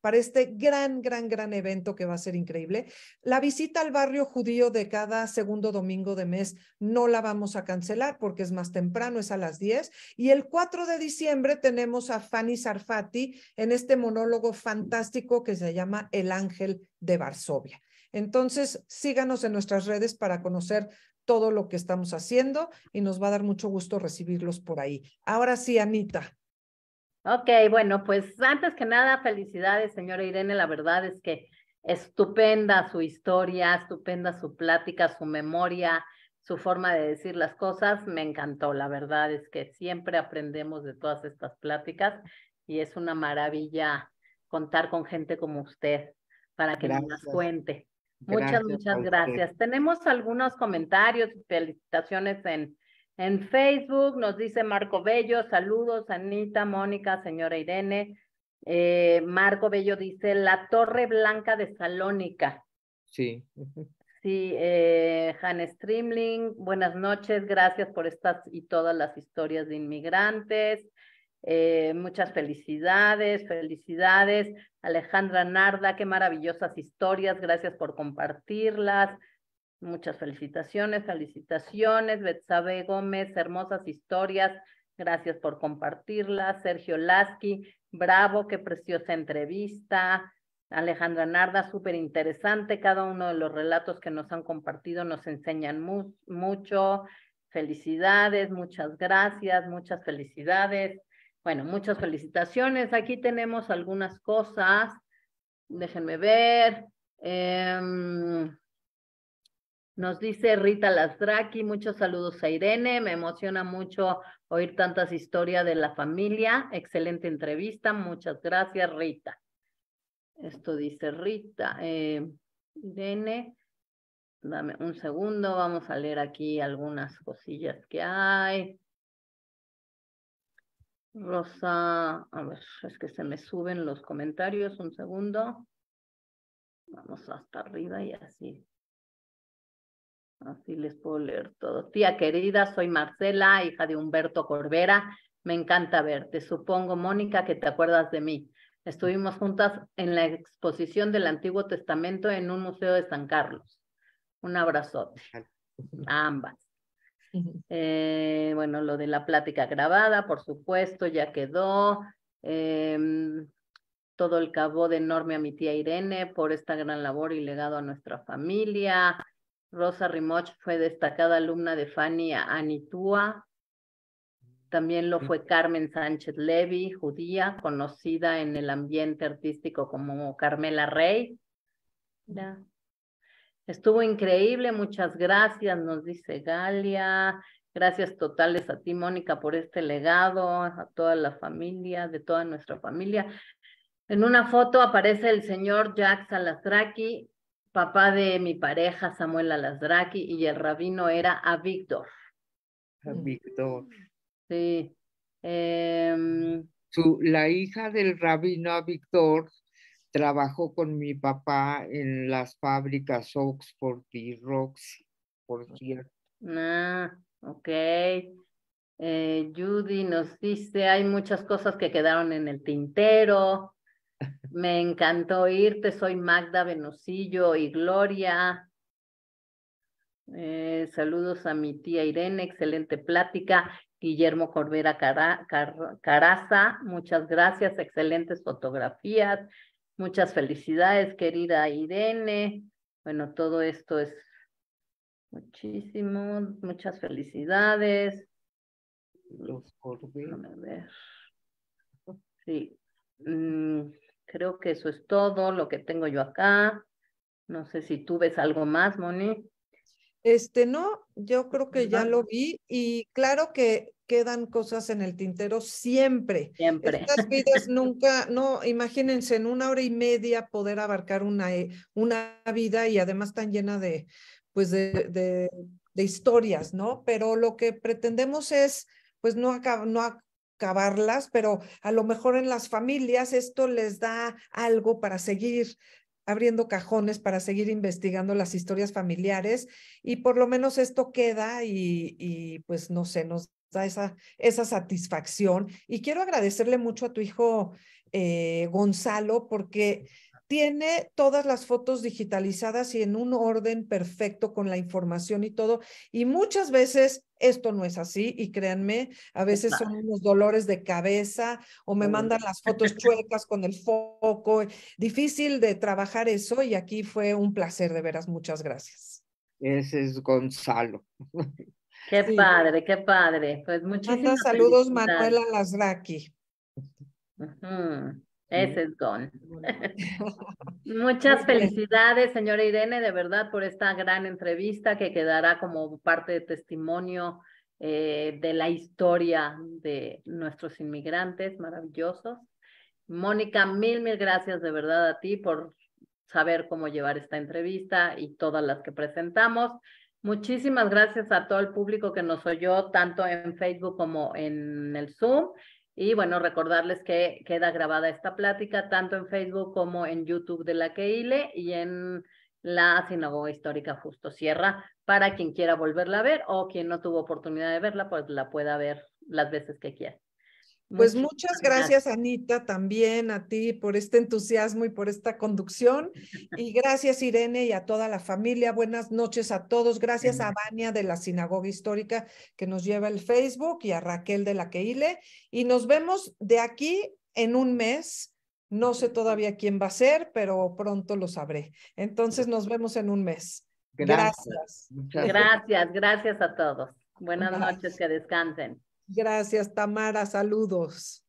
para este gran, gran, gran evento que va a ser increíble. La visita al barrio judío de cada segundo domingo de mes no la vamos a cancelar porque es más temprano, es a las 10. Y el 4 de diciembre tenemos a Fanny Sarfati en este monólogo fantástico que se llama El Ángel de Varsovia. Entonces, síganos en nuestras redes para conocer todo lo que estamos haciendo y nos va a dar mucho gusto recibirlos por ahí. Ahora sí, Anita.
Ok, bueno, pues antes que nada, felicidades, señora Irene. La verdad es que estupenda su historia, estupenda su plática, su memoria, su forma de decir las cosas. Me encantó, la verdad es que siempre aprendemos de todas estas pláticas y es una maravilla contar con gente como usted para que nos cuente. Muchas, muchas gracias. Tenemos algunos comentarios, y felicitaciones en, en Facebook nos dice Marco Bello, saludos Anita, Mónica, señora Irene. Eh, Marco Bello dice la Torre Blanca de Salónica. Sí. Sí, eh, Han Streamling, buenas noches, gracias por estas y todas las historias de inmigrantes. Eh, muchas felicidades, felicidades. Alejandra Narda, qué maravillosas historias, gracias por compartirlas. Muchas felicitaciones, felicitaciones, Betsabe Gómez, hermosas historias, gracias por compartirlas. Sergio Lasky, bravo, qué preciosa entrevista. Alejandra Narda, súper interesante. Cada uno de los relatos que nos han compartido nos enseñan mucho. Felicidades, muchas gracias, muchas felicidades. Bueno, muchas felicitaciones. Aquí tenemos algunas cosas. Déjenme ver. Em, nos dice Rita Lasdraki, muchos saludos a Irene, me emociona mucho oír tantas historias de la familia, excelente entrevista, muchas gracias Rita. Esto dice Rita, eh, Irene, dame un segundo, vamos a leer aquí algunas cosillas que hay. Rosa, a ver, es que se me suben los comentarios, un segundo. Vamos hasta arriba y así Así les puedo leer todo. Tía querida, soy Marcela, hija de Humberto Corbera. Me encanta verte. Supongo, Mónica, que te acuerdas de mí. Estuvimos juntas en la exposición del Antiguo Testamento en un museo de San Carlos. Un abrazote. A ambas. Eh, bueno, lo de la plática grabada, por supuesto, ya quedó. Em, todo el cabo de enorme a mi tía Irene por esta gran labor y legado a nuestra familia. Rosa Rimoch fue destacada alumna de Fanny Anitúa. También lo fue Carmen Sánchez Levy, judía, conocida en el ambiente artístico como Carmela Rey. Estuvo increíble, muchas gracias, nos dice Galia. Gracias totales a ti, Mónica, por este legado, a toda la familia, de toda nuestra familia. En una foto aparece el señor Jack Salastraki papá de mi pareja, Samuel Alasdraki, y el rabino era a Víctor.
Víctor.
Sí. Em, la hija del rabino a Víctor
trabajó con mi papá en las fábricas Oxford y Roxy, por cierto.
Ah, ok. Eh, Judy nos dice, hay muchas cosas que quedaron en el tintero. Me encantó irte. soy Magda Venusillo y Gloria. Eh, saludos a mi tía Irene, excelente plática. Guillermo Corbera Caraza, muchas gracias, excelentes fotografías. Muchas felicidades, querida Irene. Bueno, todo esto es muchísimo, muchas felicidades. Los Corbera. Sí. Mm, Creo que eso es todo lo que tengo yo acá. No sé si tú ves algo más, Moni. Este, no, yo creo que ya lo vi y claro que quedan cosas en
el tintero siempre. Siempre. Estas vidas nunca, no, imagínense, en una hora y media poder abarcar una, eh, una vida y además tan llena de, pues de, de, historias, ¿no? Pero lo que pretendemos es, pues no, acabar, no acabarlas pero a lo mejor en las familias esto les da algo para seguir abriendo cajones para seguir investigando las historias familiares y por lo menos esto queda y, pues no sé, nos da esa, esa satisfacción. Y quiero agradecerle mucho a tu hijo eh, Gonzalo porque tiene todas las fotos digitalizadas y en un orden perfecto con la información y todo. Y muchas veces esto no es así y créanme, a veces son unos dolores de cabeza o me mandan las fotos chuecas con el foco. Difícil de trabajar eso y aquí fue un placer de veras. Muchas gracias.
Ese es Gonzalo.
Qué padre, qué padre. Pues muchísimas saludos Manuela Lasraqui. Ese es Gone. Muchas felicidades, señora Irene, de verdad, por esta gran entrevista que quedará como parte de testimonio eh, de la historia de nuestros inmigrantes maravillosos. Mónica, mil, mil gracias de verdad a ti por saber cómo llevar esta entrevista y todas las que presentamos. Muchísimas gracias a todo el público que nos oyó tanto en Facebook como en el Zoom y bueno, recordarles que queda grabada esta plática tanto en Facebook como en YouTube de la Keile y en la Sinagoga Histórica Justo Sierra para quien quiera volverla a ver o quien no tuvo oportunidad de verla, pues la pueda ver las veces que quiera. Pues muchas gracias,
Anita, también a ti por este entusiasmo y por esta conducción. Y gracias, Irene, y a toda la familia. Buenas noches a todos. Gracias a Vania de la Sinagoga Histórica que nos lleva el Facebook y a Raquel de la Queile. Y nos vemos de aquí en un mes. No sé todavía quién va a ser, pero pronto lo sabré. Entonces nos vemos en un mes. Gracias. Gracias,
gracias, a todos. Buenas noches, que descansen.
Gracias, Tamara.
Saludos.